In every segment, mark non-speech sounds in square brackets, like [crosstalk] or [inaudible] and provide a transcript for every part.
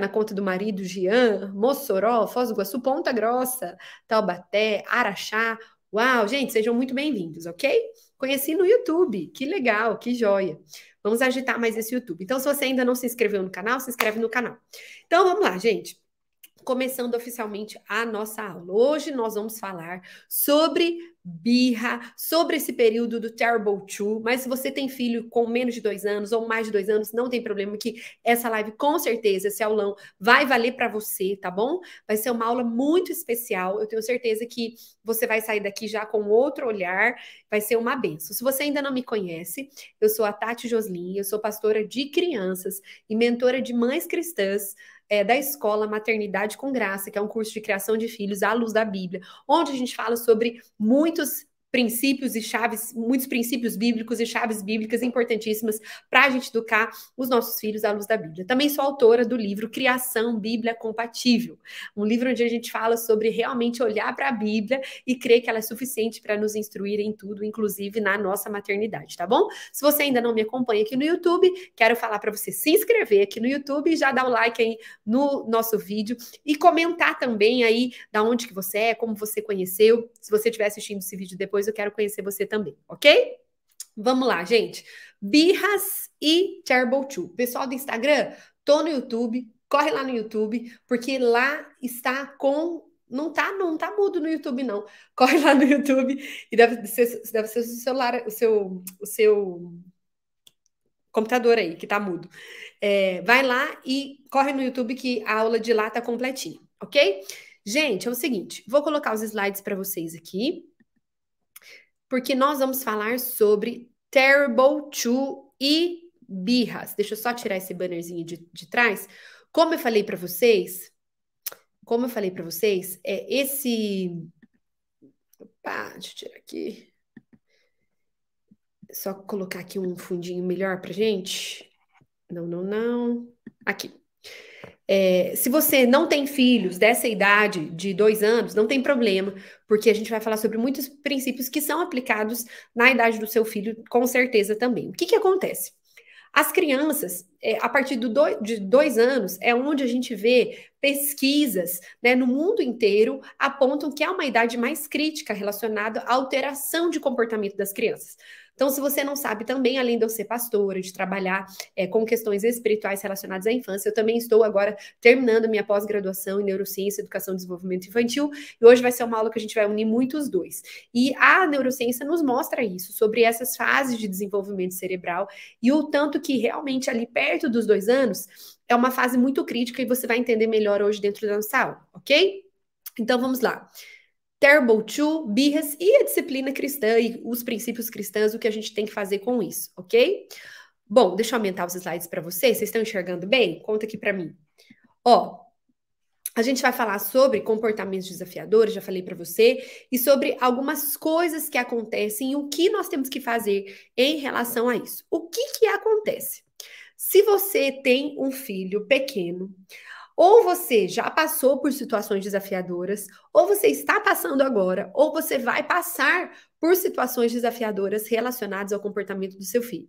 na conta do marido Jean, Mossoró, Foz do Iguaçu, Ponta Grossa, Taubaté, Araxá. Uau, gente, sejam muito bem-vindos, ok? Conheci no YouTube, que legal, que joia. Vamos agitar mais esse YouTube. Então, se você ainda não se inscreveu no canal, se inscreve no canal. Então, vamos lá, gente começando oficialmente a nossa aula. Hoje nós vamos falar sobre birra, sobre esse período do Terrible Two, mas se você tem filho com menos de dois anos ou mais de dois anos, não tem problema que essa live, com certeza, esse aulão vai valer para você, tá bom? Vai ser uma aula muito especial, eu tenho certeza que você vai sair daqui já com outro olhar, vai ser uma benção. Se você ainda não me conhece, eu sou a Tati Joslin, eu sou pastora de crianças e mentora de mães cristãs é, da escola Maternidade com Graça, que é um curso de criação de filhos à luz da Bíblia, onde a gente fala sobre muitos princípios e chaves, muitos princípios bíblicos e chaves bíblicas importantíssimas para a gente educar os nossos filhos à luz da Bíblia. Também sou autora do livro Criação Bíblia Compatível, um livro onde a gente fala sobre realmente olhar para a Bíblia e crer que ela é suficiente para nos instruir em tudo, inclusive na nossa maternidade, tá bom? Se você ainda não me acompanha aqui no YouTube, quero falar para você se inscrever aqui no YouTube e já dar o like aí no nosso vídeo e comentar também aí da onde que você é, como você conheceu, se você estiver assistindo esse vídeo depois depois eu quero conhecer você também, ok? Vamos lá, gente. Birras e Terrible Two. Pessoal do Instagram, tô no YouTube, corre lá no YouTube, porque lá está com não tá, não tá mudo no YouTube, não. [laughs] Corre lá no YouTube e deve ser, deve ser o seu celular, o seu, o seu computador aí, que tá mudo. É, vai lá e corre no YouTube que a aula de lá tá completinha, ok? Gente, é o seguinte, vou colocar os slides para vocês aqui porque nós vamos falar sobre Terrible 2 e birras. Deixa eu só tirar esse bannerzinho de, de trás. Como eu falei para vocês, como eu falei para vocês, é esse. Opa, deixa eu tirar aqui. Só colocar aqui um fundinho melhor para gente. Não, não, não. Aqui. É, se você não tem filhos dessa idade, de dois anos, não tem problema, porque a gente vai falar sobre muitos princípios que são aplicados na idade do seu filho, com certeza também. O que, que acontece? As crianças, é, a partir do do, de dois anos, é onde a gente vê pesquisas né, no mundo inteiro apontam que é uma idade mais crítica relacionada à alteração de comportamento das crianças. Então, se você não sabe, também além de eu ser pastora, de trabalhar é, com questões espirituais relacionadas à infância, eu também estou agora terminando minha pós-graduação em neurociência, educação e desenvolvimento infantil. E hoje vai ser uma aula que a gente vai unir muito os dois. E a neurociência nos mostra isso, sobre essas fases de desenvolvimento cerebral e o tanto que realmente ali perto dos dois anos é uma fase muito crítica e você vai entender melhor hoje dentro da nossa aula, ok? Então vamos lá. Terrible Two, Birras e a disciplina cristã e os princípios cristãos, o que a gente tem que fazer com isso, ok? Bom, deixa eu aumentar os slides para vocês. Vocês estão enxergando bem? Conta aqui para mim. Ó, a gente vai falar sobre comportamentos desafiadores, já falei para você, e sobre algumas coisas que acontecem e o que nós temos que fazer em relação a isso. O que que acontece? Se você tem um filho pequeno, ou você já passou por situações desafiadoras, ou você está passando agora, ou você vai passar por situações desafiadoras relacionadas ao comportamento do seu filho.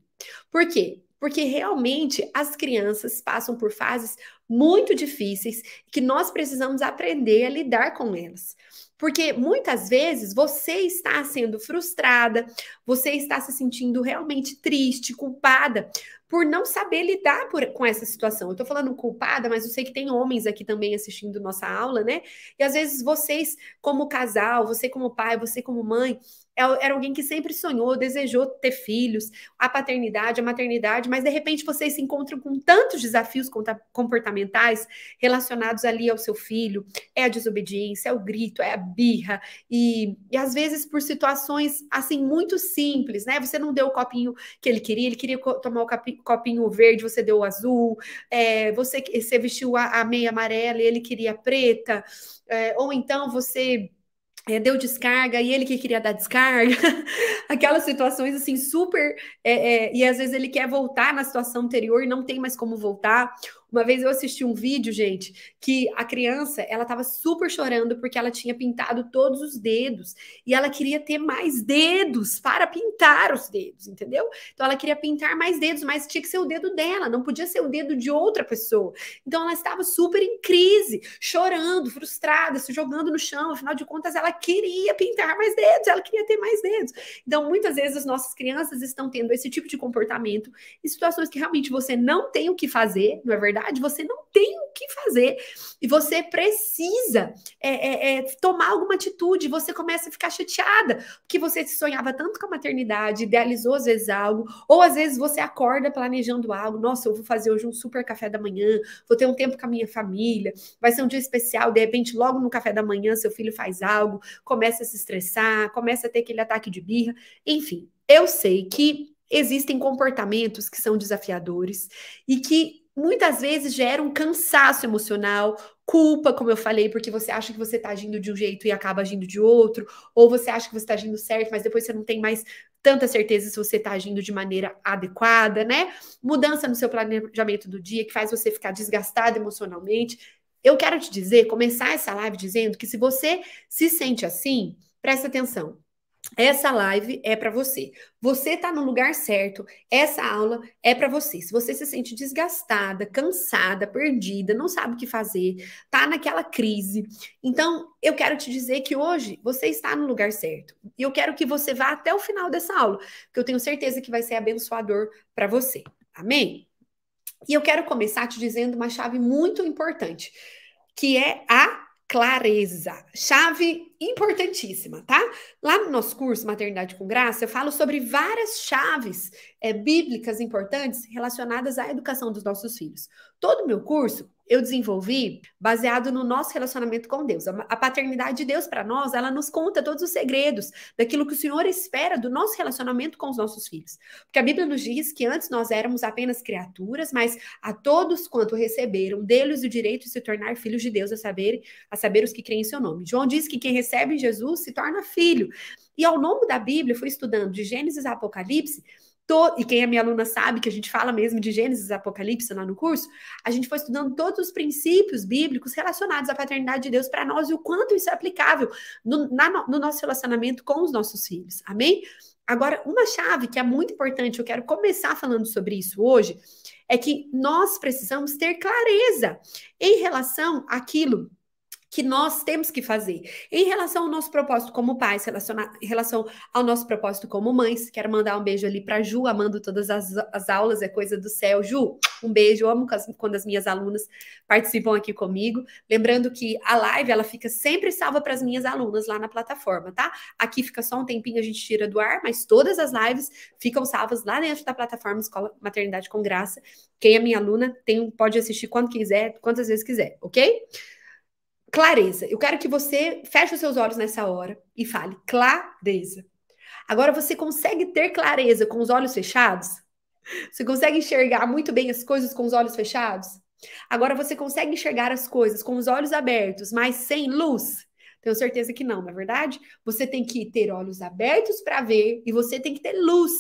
Por quê? Porque realmente as crianças passam por fases muito difíceis que nós precisamos aprender a lidar com elas. Porque muitas vezes você está sendo frustrada, você está se sentindo realmente triste, culpada por não saber lidar por, com essa situação. Eu tô falando culpada, mas eu sei que tem homens aqui também assistindo nossa aula, né? E às vezes vocês, como casal, você como pai, você como mãe, é, era alguém que sempre sonhou, desejou ter filhos, a paternidade, a maternidade, mas de repente vocês se encontram com tantos desafios comportamentais relacionados ali ao seu filho, é a desobediência, é o grito, é a birra, e, e às vezes por situações assim muito simples, né? Você não deu o copinho que ele queria, ele queria tomar o copinho verde, você deu o azul, é, você, você vestiu a, a meia amarela e ele queria preta, é, ou então você é, deu descarga e ele que queria dar descarga, [laughs] aquelas situações assim super é, é, e às vezes ele quer voltar na situação anterior e não tem mais como voltar, uma vez eu assisti um vídeo, gente, que a criança, ela tava super chorando porque ela tinha pintado todos os dedos e ela queria ter mais dedos para pintar os dedos, entendeu? Então ela queria pintar mais dedos, mas tinha que ser o dedo dela, não podia ser o dedo de outra pessoa. Então ela estava super em crise, chorando, frustrada, se jogando no chão, afinal de contas ela queria pintar mais dedos, ela queria ter mais dedos. Então muitas vezes as nossas crianças estão tendo esse tipo de comportamento em situações que realmente você não tem o que fazer, não é verdade? você não tem o que fazer e você precisa é, é, é, tomar alguma atitude. Você começa a ficar chateada porque você se sonhava tanto com a maternidade, idealizou às vezes algo, ou às vezes você acorda planejando algo. Nossa, eu vou fazer hoje um super café da manhã, vou ter um tempo com a minha família, vai ser um dia especial. De repente, logo no café da manhã, seu filho faz algo, começa a se estressar, começa a ter aquele ataque de birra. Enfim, eu sei que existem comportamentos que são desafiadores e que muitas vezes gera um cansaço emocional, culpa, como eu falei, porque você acha que você está agindo de um jeito e acaba agindo de outro, ou você acha que você está agindo certo, mas depois você não tem mais tanta certeza se você está agindo de maneira adequada, né? Mudança no seu planejamento do dia que faz você ficar desgastado emocionalmente. Eu quero te dizer, começar essa live dizendo que se você se sente assim, presta atenção. Essa live é para você. Você está no lugar certo. Essa aula é para você. Se você se sente desgastada, cansada, perdida, não sabe o que fazer, tá naquela crise. Então, eu quero te dizer que hoje você está no lugar certo. E eu quero que você vá até o final dessa aula, que eu tenho certeza que vai ser abençoador para você. Amém? E eu quero começar te dizendo uma chave muito importante, que é a clareza. Chave importantíssima, tá? Lá no nosso curso Maternidade com Graça, eu falo sobre várias chaves é, bíblicas importantes relacionadas à educação dos nossos filhos. Todo o meu curso eu desenvolvi baseado no nosso relacionamento com Deus. A paternidade de Deus para nós, ela nos conta todos os segredos daquilo que o Senhor espera do nosso relacionamento com os nossos filhos. Porque a Bíblia nos diz que antes nós éramos apenas criaturas, mas a todos quanto receberam deles o direito de se tornar filhos de Deus, a saber, a saber os que creem em seu nome. João diz que quem recebe Jesus se torna filho. E ao longo da Bíblia, fui estudando de Gênesis a Apocalipse, To... E quem é minha aluna sabe que a gente fala mesmo de Gênesis Apocalipse lá no curso. A gente foi estudando todos os princípios bíblicos relacionados à paternidade de Deus para nós e o quanto isso é aplicável no, na, no nosso relacionamento com os nossos filhos. Amém? Agora, uma chave que é muito importante, eu quero começar falando sobre isso hoje, é que nós precisamos ter clareza em relação àquilo que nós temos que fazer. Em relação ao nosso propósito como pais, em relação ao nosso propósito como mães, quero mandar um beijo ali para Ju, amando todas as, as aulas, é coisa do céu. Ju, um beijo, eu amo quando as minhas alunas participam aqui comigo. Lembrando que a live, ela fica sempre salva para as minhas alunas lá na plataforma, tá? Aqui fica só um tempinho, a gente tira do ar, mas todas as lives ficam salvas lá dentro da plataforma Escola Maternidade com Graça. Quem é minha aluna tem, pode assistir quando quiser, quantas vezes quiser, ok? clareza. Eu quero que você feche os seus olhos nessa hora e fale clareza. Agora você consegue ter clareza com os olhos fechados? Você consegue enxergar muito bem as coisas com os olhos fechados? Agora você consegue enxergar as coisas com os olhos abertos, mas sem luz? Tenho certeza que não, não é verdade? Você tem que ter olhos abertos para ver e você tem que ter luz.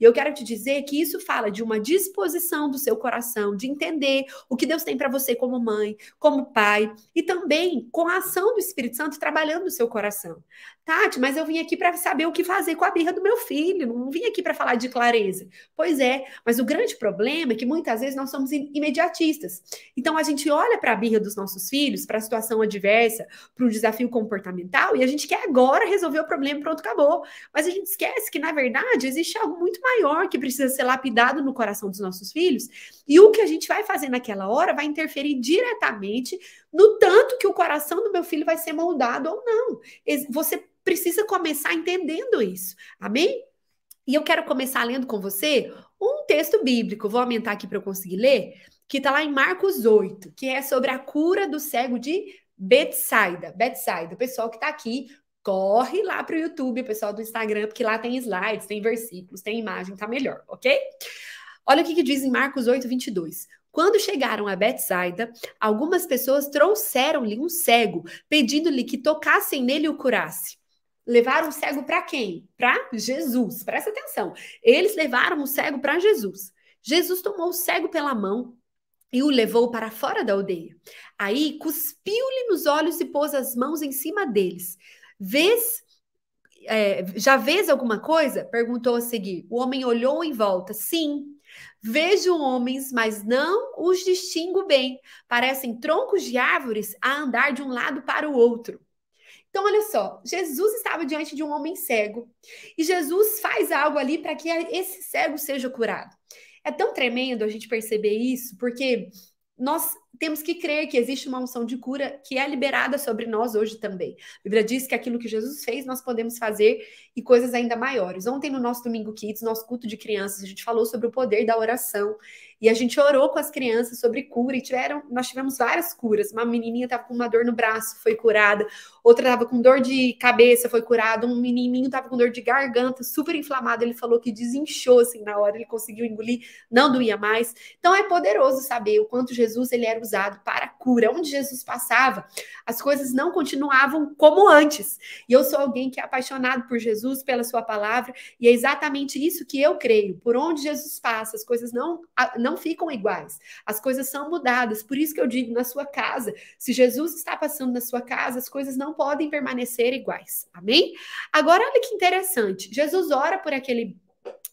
E eu quero te dizer que isso fala de uma disposição do seu coração de entender o que Deus tem para você como mãe, como pai e também com a ação do Espírito Santo trabalhando no seu coração. Tati, mas eu vim aqui para saber o que fazer com a birra do meu filho, não vim aqui para falar de clareza. Pois é, mas o grande problema é que muitas vezes nós somos imediatistas. Então a gente olha para a birra dos nossos filhos, para a situação adversa, para o desafio com comportamental e a gente quer agora resolver o problema, pronto, acabou. Mas a gente esquece que, na verdade, existe algo muito maior que precisa ser lapidado no coração dos nossos filhos. E o que a gente vai fazer naquela hora vai interferir diretamente no tanto que o coração do meu filho vai ser moldado ou não. Você precisa começar entendendo isso. Amém? E eu quero começar lendo com você um texto bíblico. Vou aumentar aqui para eu conseguir ler que está lá em Marcos 8, que é sobre a cura do cego de Betsaida, Betsaida, o pessoal que está aqui, corre lá para o YouTube, pessoal do Instagram, porque lá tem slides, tem versículos, tem imagem, tá melhor, ok? Olha o que, que diz em Marcos 8, 22. Quando chegaram a Betsaida, algumas pessoas trouxeram-lhe um cego, pedindo-lhe que tocassem nele e o curasse. Levaram o cego para quem? Para Jesus. Presta atenção. Eles levaram o cego para Jesus. Jesus tomou o cego pela mão, e o levou para fora da aldeia. Aí cuspiu-lhe nos olhos e pôs as mãos em cima deles. Vês. É, já vês alguma coisa? perguntou a seguir. O homem olhou em volta. Sim, Vejo homens, mas não os distingo bem. Parecem troncos de árvores a andar de um lado para o outro. Então, olha só, Jesus estava diante de um homem cego e Jesus faz algo ali para que esse cego seja curado. É tão tremendo a gente perceber isso, porque nós temos que crer que existe uma unção de cura que é liberada sobre nós hoje também. A Bíblia diz que aquilo que Jesus fez, nós podemos fazer e coisas ainda maiores. Ontem, no nosso Domingo Kids, nosso culto de crianças, a gente falou sobre o poder da oração e a gente orou com as crianças sobre cura e tiveram, nós tivemos várias curas. Uma menininha estava com uma dor no braço, foi curada. Outra estava com dor de cabeça, foi curada. Um menininho estava com dor de garganta, super inflamado. Ele falou que desinchou assim na hora, ele conseguiu engolir, não doía mais. Então é poderoso saber o quanto Jesus ele era usado para cura. Onde Jesus passava, as coisas não continuavam como antes. E eu sou alguém que é apaixonado por Jesus, pela sua palavra, e é exatamente isso que eu creio. Por onde Jesus passa, as coisas não não não ficam iguais. As coisas são mudadas. Por isso que eu digo, na sua casa, se Jesus está passando na sua casa, as coisas não podem permanecer iguais. Amém? Agora, olha que interessante. Jesus ora por aquele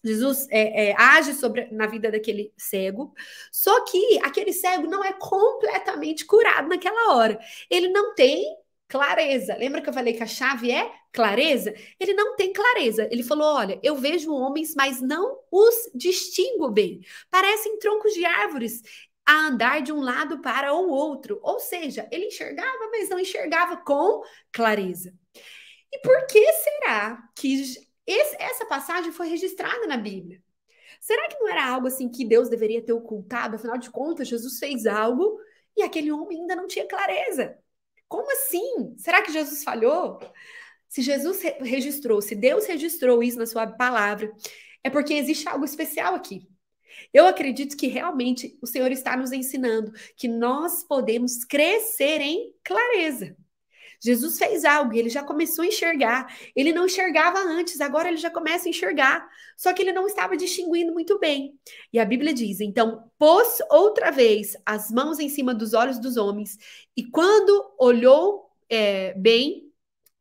Jesus é, é, age sobre, na vida daquele cego, só que aquele cego não é completamente curado naquela hora. Ele não tem clareza. Lembra que eu falei que a chave é clareza? Ele não tem clareza. Ele falou: olha, eu vejo homens, mas não os distingo bem. Parecem troncos de árvores a andar de um lado para o outro. Ou seja, ele enxergava, mas não enxergava com clareza. E por que será que esse, essa passagem foi registrada na Bíblia? Será que não era algo assim que Deus deveria ter ocultado? Afinal de contas, Jesus fez algo e aquele homem ainda não tinha clareza. Como assim? Será que Jesus falhou? Se Jesus registrou, se Deus registrou isso na sua palavra, é porque existe algo especial aqui. Eu acredito que realmente o Senhor está nos ensinando que nós podemos crescer em clareza. Jesus fez algo, ele já começou a enxergar. Ele não enxergava antes, agora ele já começa a enxergar. Só que ele não estava distinguindo muito bem. E a Bíblia diz: então, pôs outra vez as mãos em cima dos olhos dos homens, e quando olhou é, bem,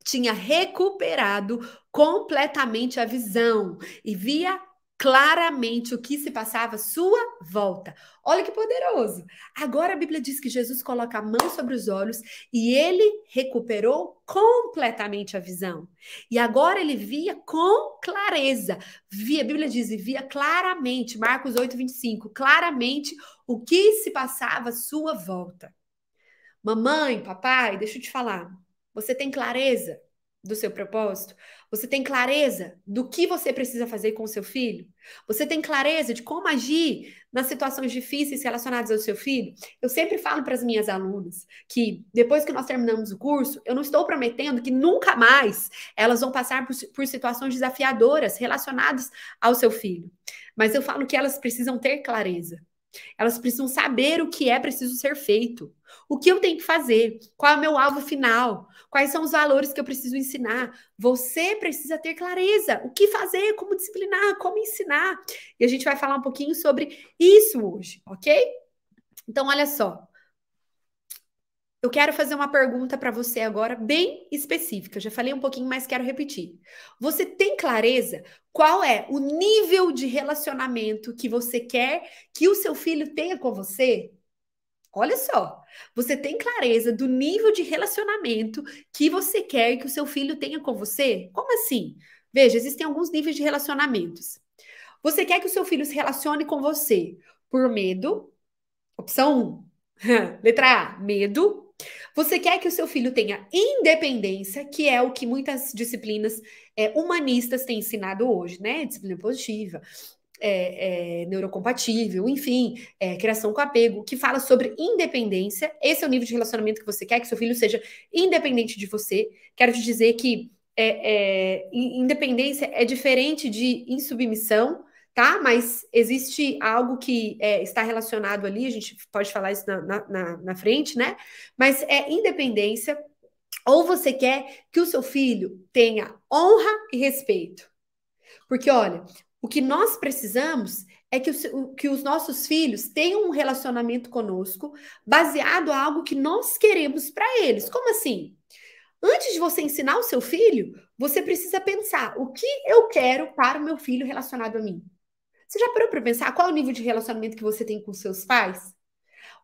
tinha recuperado completamente a visão e via claramente o que se passava à sua volta. Olha que poderoso! Agora a Bíblia diz que Jesus coloca a mão sobre os olhos e ele recuperou completamente a visão. E agora ele via com clareza. Via, a Bíblia diz, e via claramente, Marcos 8, 25, claramente o que se passava à sua volta. Mamãe, papai, deixa eu te falar. Você tem clareza do seu propósito? Você tem clareza do que você precisa fazer com o seu filho? Você tem clareza de como agir nas situações difíceis relacionadas ao seu filho? Eu sempre falo para as minhas alunas que depois que nós terminamos o curso, eu não estou prometendo que nunca mais elas vão passar por, por situações desafiadoras relacionadas ao seu filho, mas eu falo que elas precisam ter clareza elas precisam saber o que é preciso ser feito, o que eu tenho que fazer, qual é o meu alvo final, quais são os valores que eu preciso ensinar. Você precisa ter clareza, o que fazer, como disciplinar, como ensinar. E a gente vai falar um pouquinho sobre isso hoje, ok? Então, olha só. Eu quero fazer uma pergunta para você agora, bem específica. Eu já falei um pouquinho, mas quero repetir. Você tem clareza qual é o nível de relacionamento que você quer que o seu filho tenha com você? Olha só, você tem clareza do nível de relacionamento que você quer que o seu filho tenha com você? Como assim? Veja, existem alguns níveis de relacionamentos. Você quer que o seu filho se relacione com você por medo? Opção 1. [laughs] Letra A, medo. Você quer que o seu filho tenha independência, que é o que muitas disciplinas é, humanistas têm ensinado hoje, né? Disciplina positiva, é, é, neurocompatível, enfim, é, criação com apego, que fala sobre independência. Esse é o nível de relacionamento que você quer que seu filho seja independente de você. Quero te dizer que é, é, independência é diferente de insubmissão, tá? Mas existe algo que é, está relacionado ali, a gente pode falar isso na, na, na frente, né? Mas é independência, ou você quer que o seu filho tenha honra e respeito. Porque, olha, o que nós precisamos é que, o, que os nossos filhos tenham um relacionamento conosco baseado a algo que nós queremos para eles. Como assim? Antes de você ensinar o seu filho, você precisa pensar o que eu quero para o meu filho relacionado a mim. Você já parou para pensar qual é o nível de relacionamento que você tem com seus pais?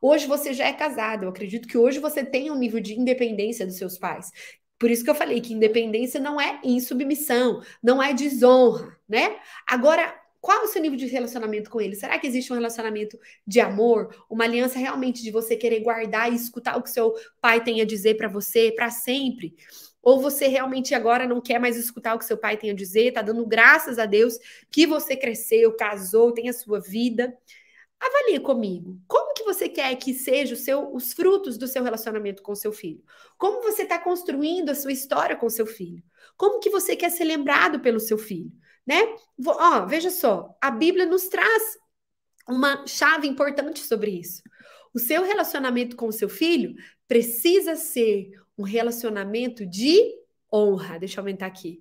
Hoje você já é casado, eu acredito que hoje você tem um nível de independência dos seus pais. Por isso que eu falei que independência não é insubmissão, não é desonra, né? Agora, qual é o seu nível de relacionamento com ele? Será que existe um relacionamento de amor, uma aliança realmente de você querer guardar e escutar o que seu pai tem a dizer para você para sempre? Ou você realmente agora não quer mais escutar o que seu pai tem a dizer, tá dando graças a Deus que você cresceu, casou, tem a sua vida. Avalie comigo. Como que você quer que sejam os frutos do seu relacionamento com seu filho? Como você está construindo a sua história com seu filho? Como que você quer ser lembrado pelo seu filho? Né? Vou, ó, veja só, a Bíblia nos traz uma chave importante sobre isso. O seu relacionamento com o seu filho precisa ser um relacionamento de honra. Deixa eu aumentar aqui.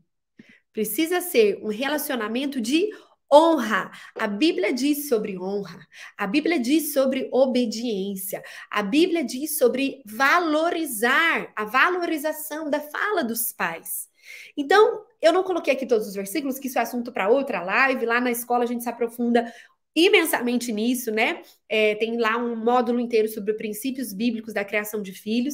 Precisa ser um relacionamento de honra. A Bíblia diz sobre honra. A Bíblia diz sobre obediência. A Bíblia diz sobre valorizar, a valorização da fala dos pais. Então, eu não coloquei aqui todos os versículos, que isso é assunto para outra live. Lá na escola a gente se aprofunda imensamente nisso, né? É, tem lá um módulo inteiro sobre princípios bíblicos da criação de filhos.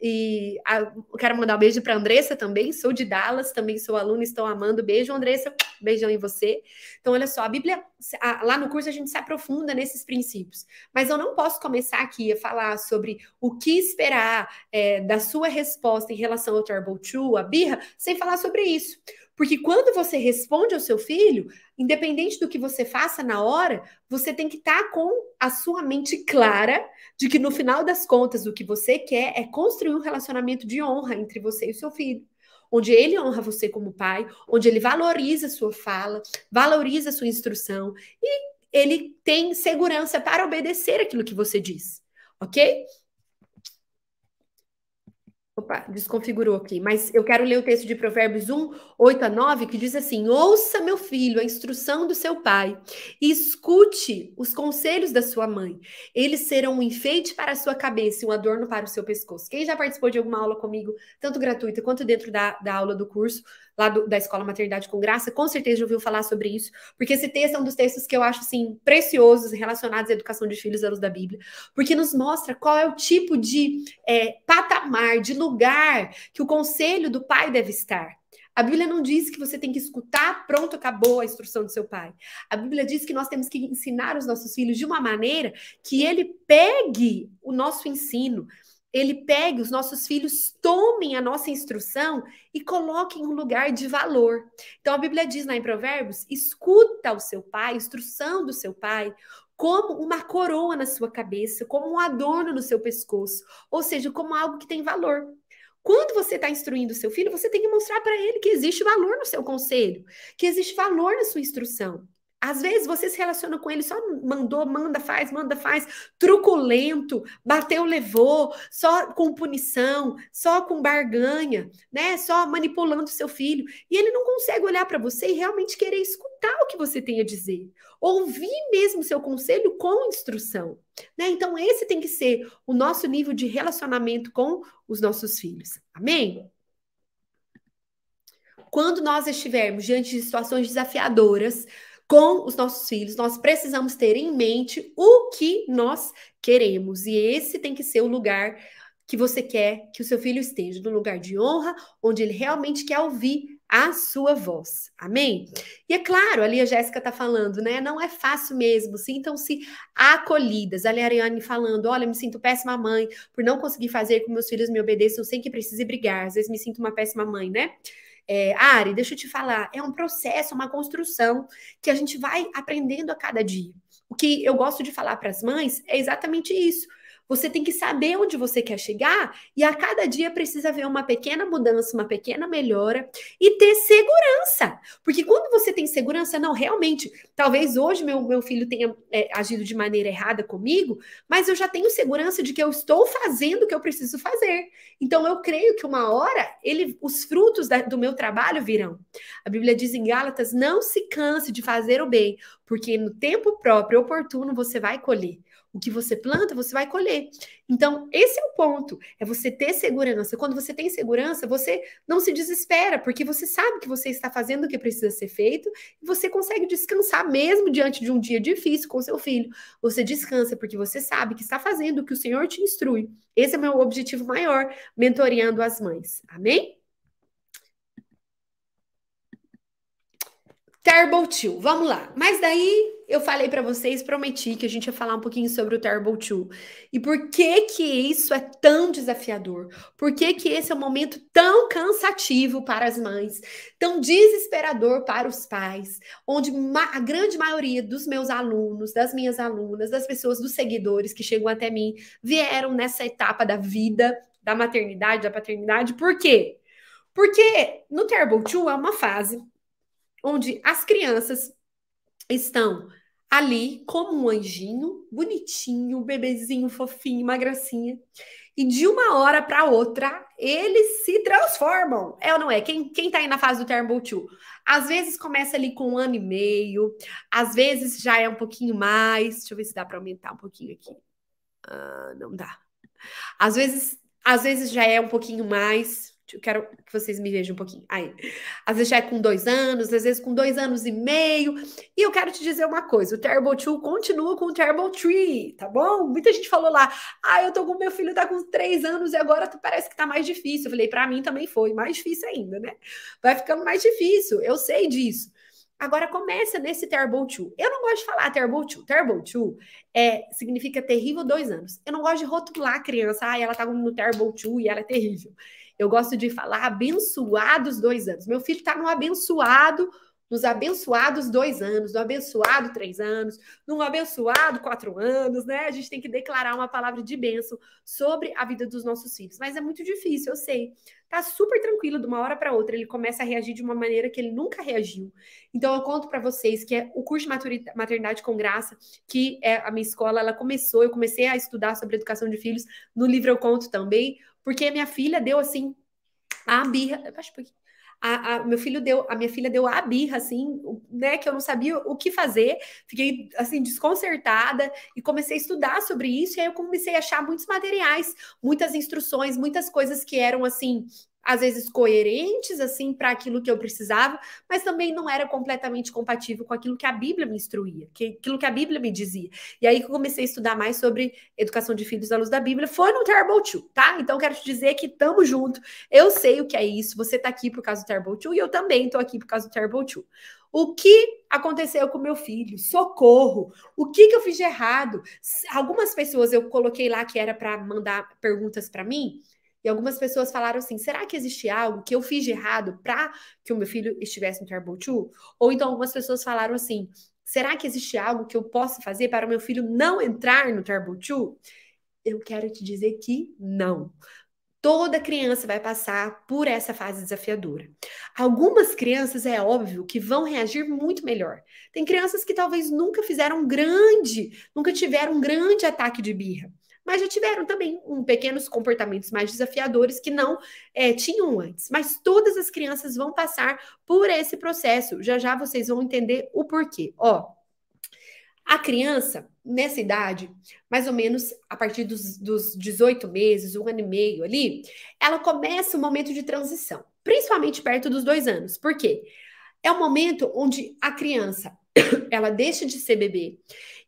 E a, quero mandar um beijo para Andressa também, sou de Dallas, também sou aluna, estou amando. Beijo, Andressa, beijão em você. Então, olha só, a Bíblia, a, lá no curso a gente se aprofunda nesses princípios, mas eu não posso começar aqui a falar sobre o que esperar é, da sua resposta em relação ao Turbo 2, a birra, sem falar sobre isso. Porque quando você responde ao seu filho, independente do que você faça na hora, você tem que estar tá com a sua mente clara de que no final das contas o que você quer é construir um relacionamento de honra entre você e seu filho. Onde ele honra você como pai, onde ele valoriza a sua fala, valoriza a sua instrução e ele tem segurança para obedecer aquilo que você diz, ok? Opa, desconfigurou aqui, mas eu quero ler o texto de Provérbios 1, 8 a 9, que diz assim: Ouça, meu filho, a instrução do seu pai, e escute os conselhos da sua mãe. Eles serão um enfeite para a sua cabeça e um adorno para o seu pescoço. Quem já participou de alguma aula comigo, tanto gratuita quanto dentro da, da aula do curso, lá do, da Escola Maternidade com Graça, com certeza já ouviu falar sobre isso, porque esse texto é um dos textos que eu acho, assim, preciosos relacionados à educação de filhos à luz da Bíblia, porque nos mostra qual é o tipo de é, patamar, de lugar que o conselho do pai deve estar. A Bíblia não diz que você tem que escutar, pronto, acabou a instrução do seu pai. A Bíblia diz que nós temos que ensinar os nossos filhos de uma maneira que ele pegue o nosso ensino, ele pegue, os nossos filhos tomem a nossa instrução e coloquem um lugar de valor. Então a Bíblia diz lá em Provérbios: escuta o seu pai, a instrução do seu pai, como uma coroa na sua cabeça, como um adorno no seu pescoço, ou seja, como algo que tem valor. Quando você está instruindo o seu filho, você tem que mostrar para ele que existe valor no seu conselho, que existe valor na sua instrução. Às vezes você se relaciona com ele, só mandou, manda, faz, manda, faz, truculento, bateu, levou, só com punição, só com barganha, né? Só manipulando seu filho. E ele não consegue olhar para você e realmente querer escutar o que você tem a dizer. Ouvir mesmo seu conselho com instrução, né? Então, esse tem que ser o nosso nível de relacionamento com os nossos filhos. Amém? Quando nós estivermos diante de situações desafiadoras, com os nossos filhos, nós precisamos ter em mente o que nós queremos. E esse tem que ser o lugar que você quer que o seu filho esteja, no lugar de honra, onde ele realmente quer ouvir a sua voz. Amém? E é claro, ali a Jéssica tá falando, né? Não é fácil mesmo. Sintam-se acolhidas. Ali a Ariane falando: olha, me sinto péssima mãe por não conseguir fazer com meus filhos me obedeçam sem que precise brigar. Às vezes me sinto uma péssima mãe, né? É, Ari, deixa eu te falar, é um processo, uma construção que a gente vai aprendendo a cada dia. O que eu gosto de falar para as mães é exatamente isso. Você tem que saber onde você quer chegar e a cada dia precisa ver uma pequena mudança, uma pequena melhora e ter segurança. Porque quando você tem segurança, não, realmente, talvez hoje meu, meu filho tenha é, agido de maneira errada comigo, mas eu já tenho segurança de que eu estou fazendo o que eu preciso fazer. Então eu creio que uma hora ele, os frutos da, do meu trabalho virão. A Bíblia diz em Gálatas: não se canse de fazer o bem, porque no tempo próprio, oportuno, você vai colher. O que você planta, você vai colher. Então, esse é o ponto, é você ter segurança. Quando você tem segurança, você não se desespera, porque você sabe que você está fazendo o que precisa ser feito e você consegue descansar mesmo diante de um dia difícil com seu filho. Você descansa porque você sabe que está fazendo o que o Senhor te instrui. Esse é o meu objetivo maior, mentoreando as mães. Amém? Terrible 2, vamos lá. Mas daí eu falei para vocês, prometi que a gente ia falar um pouquinho sobre o Terrible 2. E por que que isso é tão desafiador? Por que que esse é um momento tão cansativo para as mães, tão desesperador para os pais, onde a grande maioria dos meus alunos, das minhas alunas, das pessoas, dos seguidores que chegam até mim, vieram nessa etapa da vida, da maternidade, da paternidade. Por quê? Porque no Terrible 2 é uma fase onde as crianças estão ali como um anjinho, bonitinho, bebezinho, fofinho, magracinha. E de uma hora para outra, eles se transformam. É ou não é? Quem, quem tá aí na fase do Terrible two? Às vezes começa ali com um ano e meio, às vezes já é um pouquinho mais. Deixa eu ver se dá para aumentar um pouquinho aqui. Ah, não dá. Às vezes, às vezes já é um pouquinho mais. Eu quero que vocês me vejam um pouquinho. Aí, às vezes já é com dois anos, às vezes com dois anos e meio. E eu quero te dizer uma coisa: o Terrible 2 continua com o Terrible 3, tá bom? Muita gente falou lá: ah, eu tô com meu filho, tá com três anos e agora parece que tá mais difícil. Eu falei: para mim também foi, mais difícil ainda, né? Vai ficando mais difícil, eu sei disso. Agora começa nesse Terrible 2. Eu não gosto de falar Terrible 2. Terrible 2 é, significa terrível dois anos. Eu não gosto de rotular a criança, ah, ela tá no Terrible 2 e ela é terrível. Eu gosto de falar abençoados dois anos. Meu filho está no abençoado nos abençoados dois anos, no abençoado três anos, no abençoado quatro anos, né? A gente tem que declarar uma palavra de bênção sobre a vida dos nossos filhos. Mas é muito difícil, eu sei. Tá super tranquilo, de uma hora para outra, ele começa a reagir de uma maneira que ele nunca reagiu. Então, eu conto para vocês que é o curso de maternidade com graça, que é a minha escola, ela começou, eu comecei a estudar sobre educação de filhos. No livro eu conto também, porque minha filha deu assim. A birra, acho um pouquinho a, a, meu filho deu, a minha filha deu a birra, assim, né? Que eu não sabia o que fazer, fiquei assim, desconcertada e comecei a estudar sobre isso, e aí eu comecei a achar muitos materiais, muitas instruções, muitas coisas que eram assim às vezes coerentes assim para aquilo que eu precisava, mas também não era completamente compatível com aquilo que a Bíblia me instruía, que, aquilo que a Bíblia me dizia. E aí que eu comecei a estudar mais sobre educação de filhos à luz da Bíblia, foi no Terrible Two, tá? Então quero te dizer que tamo junto. Eu sei o que é isso, você tá aqui por causa do Terrible Two e eu também tô aqui por causa do Terrible Two. O que aconteceu com meu filho? Socorro! O que, que eu fiz de errado? Algumas pessoas eu coloquei lá que era para mandar perguntas para mim, e algumas pessoas falaram assim: será que existe algo que eu fiz de errado para que o meu filho estivesse no Terrible 2? Ou então algumas pessoas falaram assim: será que existe algo que eu possa fazer para o meu filho não entrar no Terrible 2? Eu quero te dizer que não. Toda criança vai passar por essa fase desafiadora. Algumas crianças é óbvio que vão reagir muito melhor. Tem crianças que talvez nunca fizeram um grande, nunca tiveram um grande ataque de birra mas já tiveram também um, pequenos comportamentos mais desafiadores que não é, tinham antes. Mas todas as crianças vão passar por esse processo. Já já vocês vão entender o porquê. Ó, a criança, nessa idade, mais ou menos a partir dos, dos 18 meses, um ano e meio ali, ela começa o um momento de transição, principalmente perto dos dois anos. Por quê? É o um momento onde a criança [coughs] ela deixa de ser bebê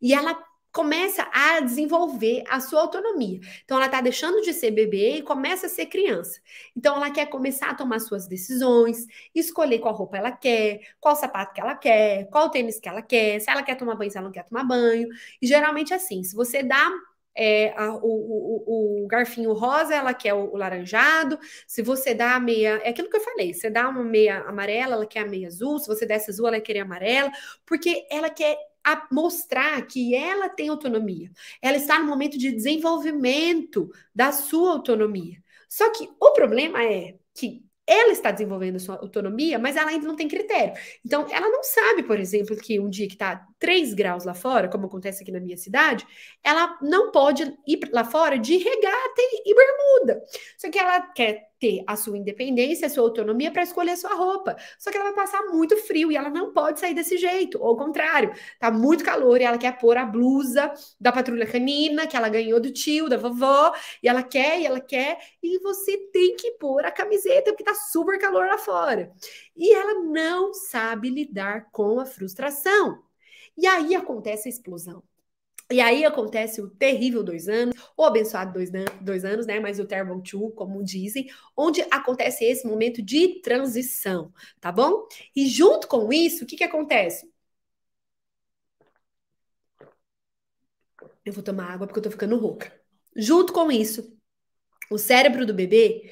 e ela começa a desenvolver a sua autonomia. Então, ela está deixando de ser bebê e começa a ser criança. Então, ela quer começar a tomar suas decisões, escolher qual roupa ela quer, qual sapato que ela quer, qual tênis que ela quer, se ela quer tomar banho, se ela não quer tomar banho. E geralmente é assim, se você dá é, a, o, o, o, garfinho rosa, ela quer o, o, laranjado. Se você dá a meia, é aquilo que eu falei, você dá uma meia amarela, ela quer a meia azul. Se você der essa azul, ela quer a amarela, porque ela quer a mostrar que ela tem autonomia. Ela está no momento de desenvolvimento da sua autonomia. Só que o problema é que ela está desenvolvendo sua autonomia, mas ela ainda não tem critério. Então, ela não sabe, por exemplo, que um dia que está 3 graus lá fora, como acontece aqui na minha cidade, ela não pode ir lá fora de regata e bermuda. Só que ela quer ter a sua independência, a sua autonomia para escolher a sua roupa. Só que ela vai passar muito frio e ela não pode sair desse jeito. Ou ao contrário, tá muito calor e ela quer pôr a blusa da patrulha canina que ela ganhou do tio, da vovó, e ela quer, e ela quer, e você tem que pôr a camiseta porque tá super calor lá fora. E ela não sabe lidar com a frustração. E aí acontece a explosão. E aí acontece o terrível dois anos, o abençoado dois, dois anos, né? Mas o terrible two, como dizem, onde acontece esse momento de transição, tá bom? E junto com isso, o que que acontece? Eu vou tomar água porque eu tô ficando rouca. Junto com isso, o cérebro do bebê,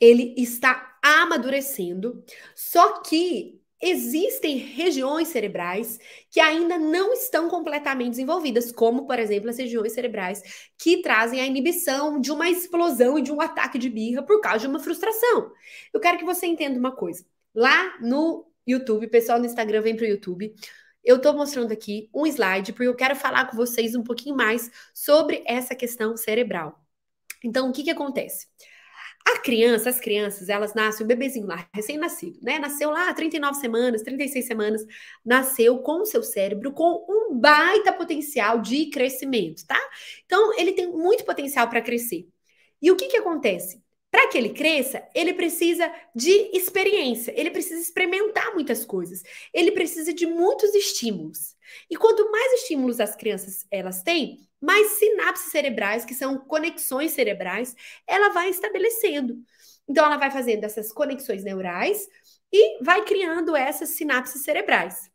ele está amadurecendo, só que existem regiões cerebrais que ainda não estão completamente desenvolvidas, como, por exemplo, as regiões cerebrais que trazem a inibição de uma explosão e de um ataque de birra por causa de uma frustração. Eu quero que você entenda uma coisa. Lá no YouTube, pessoal no Instagram, vem para o YouTube. Eu estou mostrando aqui um slide porque eu quero falar com vocês um pouquinho mais sobre essa questão cerebral. Então, o que, que acontece? A criança, as crianças, elas nascem, o bebezinho lá, recém-nascido, né? Nasceu lá 39 semanas, 36 semanas, nasceu com o seu cérebro com um baita potencial de crescimento, tá? Então, ele tem muito potencial para crescer. E o que que acontece? Para que ele cresça, ele precisa de experiência, ele precisa experimentar muitas coisas, ele precisa de muitos estímulos. E quanto mais estímulos as crianças elas têm, mas sinapses cerebrais, que são conexões cerebrais, ela vai estabelecendo. Então, ela vai fazendo essas conexões neurais e vai criando essas sinapses cerebrais.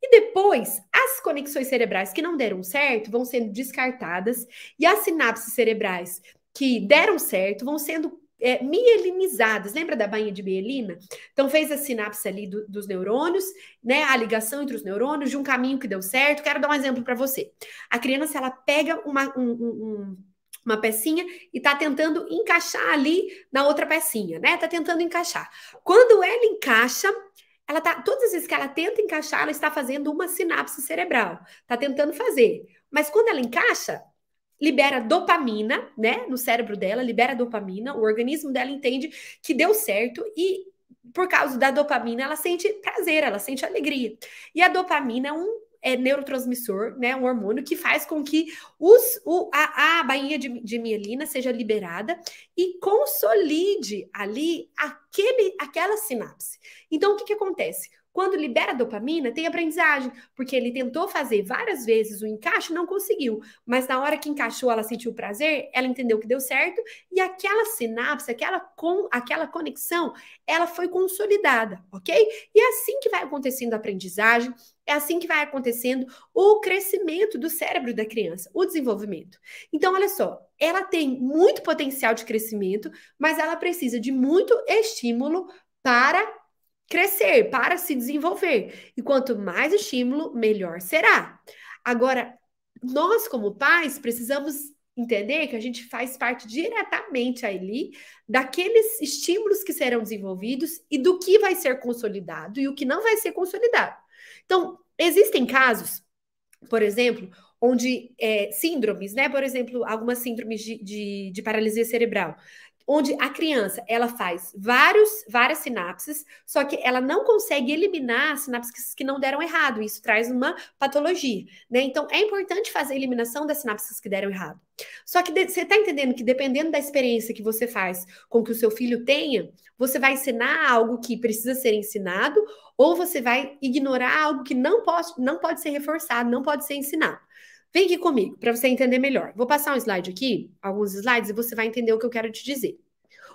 E depois, as conexões cerebrais que não deram certo vão sendo descartadas e as sinapses cerebrais que deram certo vão sendo é, mielinizadas. Lembra da bainha de mielina? Então, fez a sinapse ali do, dos neurônios, né? A ligação entre os neurônios de um caminho que deu certo. Quero dar um exemplo para você. A criança, ela pega uma, um, um, uma pecinha e tá tentando encaixar ali na outra pecinha, né? Tá tentando encaixar. Quando ela encaixa, ela tá, todas as vezes que ela tenta encaixar, ela está fazendo uma sinapse cerebral. Tá tentando fazer. Mas quando ela encaixa, libera dopamina, né? No cérebro dela, libera dopamina. O organismo dela entende que deu certo e por causa da dopamina, ela sente prazer, ela sente alegria. E a dopamina é um é, neurotransmissor, né, um hormônio que faz com que os, o, a, a bainha de, de, mielina seja liberada e consolide ali aquele, aquela sinapse. Então, o que, que acontece? Quando libera dopamina, tem aprendizagem, porque ele tentou fazer várias vezes o encaixe, não conseguiu. Mas na hora que encaixou, ela sentiu prazer, ela entendeu que deu certo e aquela sinapse, aquela com, aquela conexão, ela foi consolidada, ok? E é assim que vai acontecendo a aprendizagem, é assim que vai acontecendo o crescimento do cérebro da criança, o desenvolvimento. Então, olha só, ela tem muito potencial de crescimento, mas ela precisa de muito estímulo para crescer, para se desenvolver. E quanto mais estímulo, melhor será. Agora, nós, como pais, precisamos entender que a gente faz parte diretamente ali daqueles estímulos que serão desenvolvidos e do que vai ser consolidado e o que não vai ser consolidado. Então, existem casos, por exemplo, onde é, síndromes, né? Por exemplo, algumas síndromes de, de, de paralisia cerebral, onde a criança ela faz vários, várias sinapses, só que ela não consegue eliminar as sinapses que não deram errado. Isso traz uma patologia, né? Então é importante fazer a eliminação das sinapses que deram errado. Só que você está entendendo que dependendo da experiência que você faz com que o seu filho tenha, você vai ensinar algo que precisa ser ensinado ou você vai ignorar algo que não pode, não pode ser reforçado, não pode ser ensinado. Vem aqui comigo para você entender melhor. Vou passar um slide aqui, alguns slides, e você vai entender o que eu quero te dizer.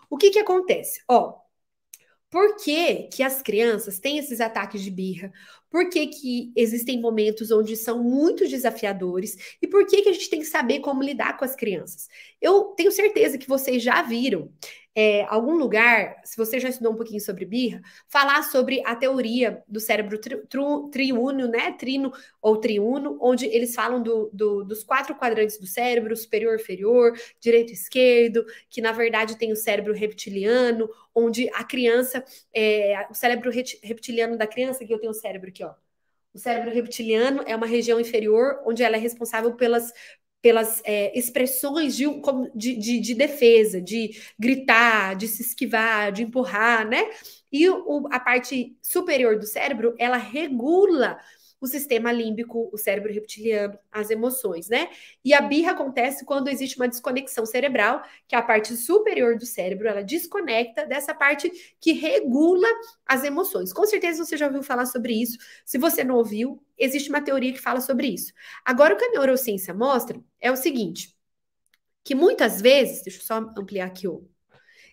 O que, que acontece? Ó, por que, que, as crianças têm esses ataques de birra? Por que, que existem momentos onde são muito desafiadores? E por que, que a gente tem que saber como lidar com as crianças? Eu tenho certeza que vocês já viram é, algum lugar, se você já estudou um pouquinho sobre birra, falar sobre a teoria do cérebro triúneo, né? Trino ou triuno, onde eles falam do, do, dos quatro quadrantes do cérebro, superior, inferior, direito, esquerdo, que na verdade tem o cérebro reptiliano, onde a criança, é, o cérebro reptiliano da criança, que eu tenho o cérebro aqui, ó. O cérebro reptiliano é uma região inferior onde ela é responsável pelas pelas é, expressões de, de, de, de, defesa, de gritar, de se esquivar, de empurrar, né? E o, a parte superior do cérebro, ela regula o sistema límbico, o cérebro reptiliano, as emoções, né? E a birra acontece quando existe uma desconexão cerebral, que é a parte superior do cérebro, ela desconecta dessa parte que regula as emoções. Com certeza você já ouviu falar sobre isso. Se você não ouviu, existe uma teoria que fala sobre isso. Agora, o que a neurociência mostra é o seguinte: que muitas vezes, deixa eu só ampliar aqui o,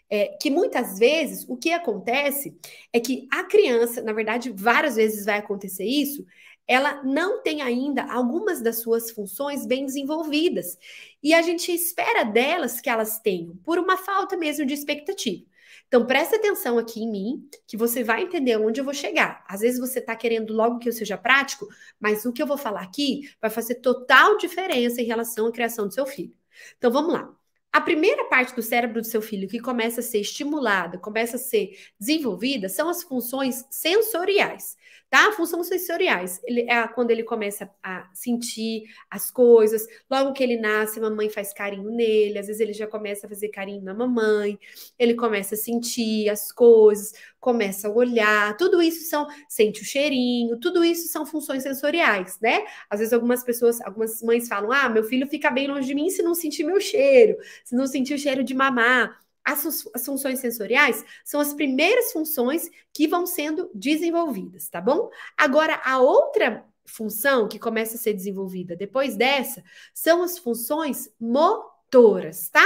é, que muitas vezes o que acontece é que a criança, na verdade, várias vezes vai acontecer isso, ela não tem ainda algumas das suas funções bem desenvolvidas. E a gente espera delas que elas tenham, por uma falta mesmo de expectativa. Então, presta atenção aqui em mim, que você vai entender onde eu vou chegar. Às vezes você está querendo logo que eu seja prático, mas o que eu vou falar aqui vai fazer total diferença em relação à criação do seu filho. Então, vamos lá. A primeira parte do cérebro do seu filho que começa a ser estimulada, começa a ser desenvolvida, são as funções sensoriais, tá? Funções sensoriais. Ele, é quando ele começa a sentir as coisas. Logo que ele nasce, a mamãe faz carinho nele. Às vezes ele já começa a fazer carinho na mamãe. Ele começa a sentir as coisas começa a olhar, tudo isso são, sente o cheirinho, tudo isso são funções sensoriais, né? Às vezes algumas pessoas, algumas mães falam: ah, meu filho fica bem longe de mim se não sentir meu cheiro, se não sentir o cheiro de mamar. As, as funções sensoriais são as primeiras funções que vão sendo desenvolvidas, tá bom? Agora, a outra função que começa a ser desenvolvida depois dessa são as funções motoras receptoras, tá?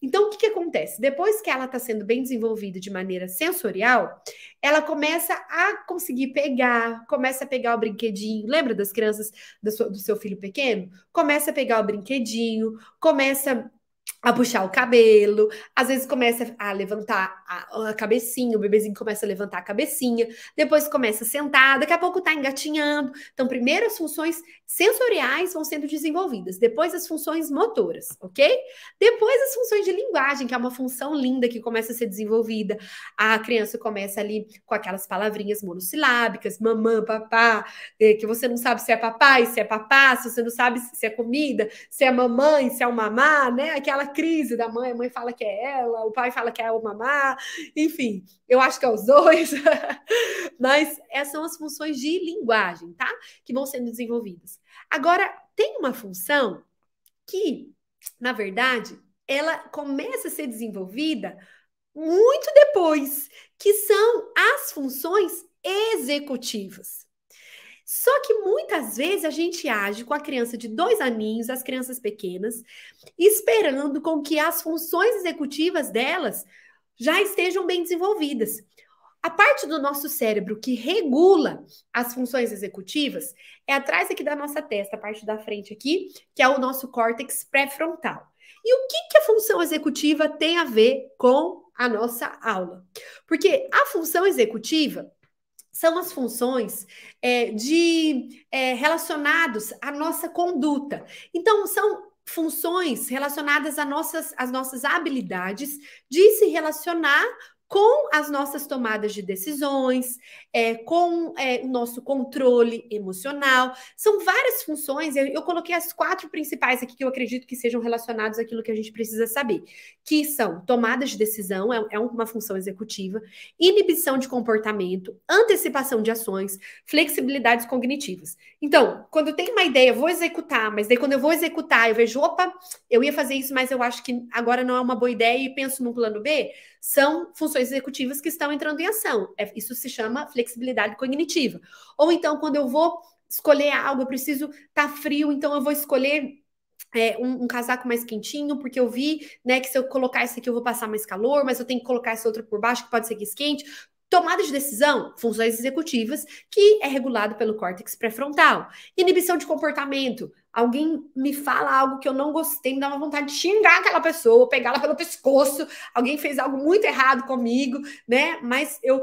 Então, o que, que acontece? Depois que ela está sendo bem desenvolvida de maneira sensorial, ela começa a conseguir pegar, começa a pegar o brinquedinho. Lembra das crianças do seu, do seu filho pequeno? Começa a pegar o brinquedinho, começa a puxar o cabelo, às vezes começa a levantar a, a, cabecinha, o bebezinho começa a levantar a cabecinha, depois começa a sentar, daqui a pouco tá engatinhando. Então, primeiro as funções sensoriais vão sendo desenvolvidas, depois as funções motoras, ok? Depois as funções de linguagem, que é uma função linda que começa a ser desenvolvida. A criança começa ali com aquelas palavrinhas monossilábicas, mamã, papá, é, que você não sabe se é papai, se é papá, se você não sabe se é comida, se é mamãe, se é o mamá, né? Aquela crise da mãe, a mãe fala que é ela, o pai fala que é o mamá, enfim, eu acho que é os dois. [laughs] Mas essas são as funções de linguagem, tá? Que vão sendo desenvolvidas. Agora, tem uma função que, na verdade, ela começa a ser desenvolvida muito depois, que são as funções executivas. Só que muitas vezes a gente age com a criança de dois aninhos, as crianças pequenas, esperando com que as funções executivas delas já estejam bem desenvolvidas. A parte do nosso cérebro que regula as funções executivas é atrás aqui da nossa testa, a parte da frente aqui, que é o nosso córtex pré-frontal. E o que, que a função executiva tem a ver com a nossa aula? Porque a função executiva são as funções é, de é, relacionados à nossa conduta. Então, são funções relacionadas às nossas, às nossas habilidades de se relacionar com as nossas tomadas de decisões, é, com é, o nosso controle emocional. São várias funções, eu, eu, coloquei as quatro principais aqui que eu acredito que sejam relacionadas àquilo que a gente precisa saber, que são tomadas de decisão, é, é uma função executiva, inibição de comportamento, antecipação de ações, flexibilidades cognitivas. Então, quando eu tenho uma ideia, vou executar, mas daí quando eu vou executar, eu vejo, opa, eu ia fazer isso, mas eu acho que agora não é uma boa ideia e penso no plano B, são funções executivas que estão entrando em ação. É, isso se chama flexibilidade cognitiva. Ou então, quando eu vou escolher algo, eu preciso estar tá frio, então eu vou escolher é, um, um, casaco mais quentinho, porque eu vi, né, que se eu colocar esse aqui eu vou passar mais calor, mas eu tenho que colocar esse outro por baixo, que pode ser que esquente. Tomada de decisão, funções executivas, que é regulado pelo córtex pré-frontal. Inibição de comportamento, Alguém me fala algo que eu não gostei, me dá uma vontade de xingar aquela pessoa, pegar ela pelo pescoço. Alguém fez algo muito errado comigo, né? Mas eu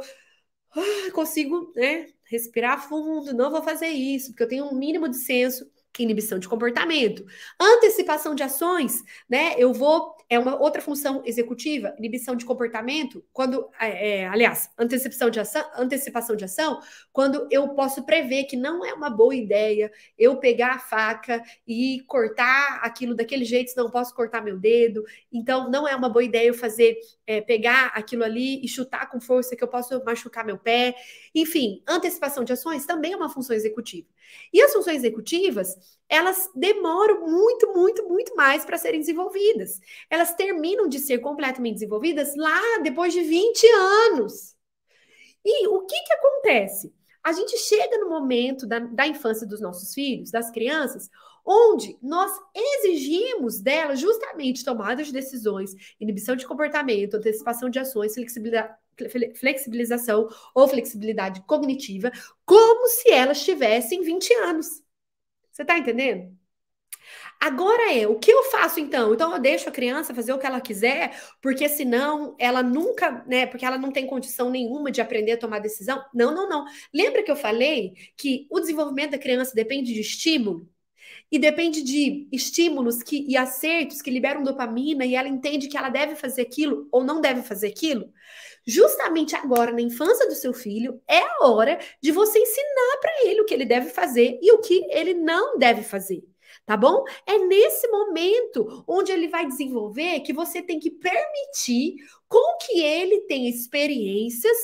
ah, consigo, né? Respirar fundo, não vou fazer isso, porque eu tenho um mínimo de senso inibição de comportamento, antecipação de ações, né? Eu vou é uma outra função executiva, inibição de comportamento, quando é, é, aliás antecipação de ação, antecipação de ação, quando eu posso prever que não é uma boa ideia eu pegar a faca e cortar aquilo daquele jeito, não posso cortar meu dedo, então não é uma boa ideia eu fazer é, pegar aquilo ali e chutar com força, que eu posso machucar meu pé. Enfim, antecipação de ações também é uma função executiva. E as funções executivas, elas demoram muito, muito, muito mais para serem desenvolvidas. Elas terminam de ser completamente desenvolvidas lá depois de 20 anos. E o que, que acontece? A gente chega no momento da, da infância dos nossos filhos, das crianças, onde nós exigimos dela justamente tomada de decisões, inibição de comportamento, antecipação de ações, flexibilidade, flexibilização ou flexibilidade cognitiva, como se elas tivessem 20 anos. Você está entendendo? Agora é, o que eu faço então? Então eu deixo a criança fazer o que ela quiser, porque senão ela nunca, né, porque ela não tem condição nenhuma de aprender a tomar decisão? Não, não, não. Lembra que eu falei que o desenvolvimento da criança depende de estímulo? e depende de estímulos que, e acertos que liberam dopamina e ela entende que ela deve fazer aquilo ou não deve fazer aquilo, justamente agora, na infância do seu filho, é a hora de você ensinar para ele o que ele deve fazer e o que ele não deve fazer. Tá bom? É nesse momento onde ele vai desenvolver que você tem que permitir com que ele tenha experiências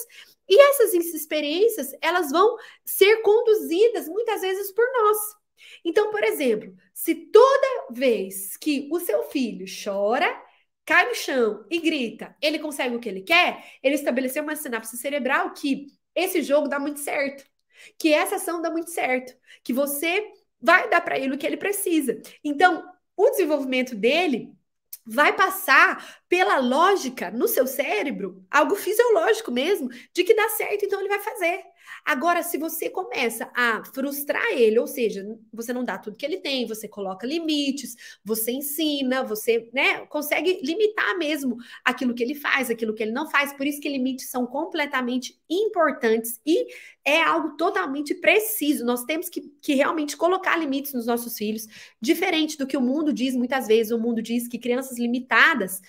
e essas experiências, elas vão ser conduzidas muitas vezes por nós. Então, por exemplo, se toda vez que o seu filho chora, cai no chão e grita, ele consegue o que ele quer, ele estabeleceu uma sinapse cerebral que esse jogo dá muito certo, que essa ação dá muito certo, que você vai dar para ele o que ele precisa. Então, o desenvolvimento dele vai passar pela lógica no seu cérebro, algo fisiológico mesmo, de que dá certo, então ele vai fazer. Agora, se você começa a frustrar ele, ou seja, você não dá tudo que ele tem, você coloca limites, você ensina, você né, consegue limitar mesmo aquilo que ele faz, aquilo que ele não faz. Por isso que limites são completamente importantes e é algo totalmente preciso. Nós temos que, que realmente colocar limites nos nossos filhos, diferente do que o mundo diz muitas vezes. O mundo diz que crianças limitadas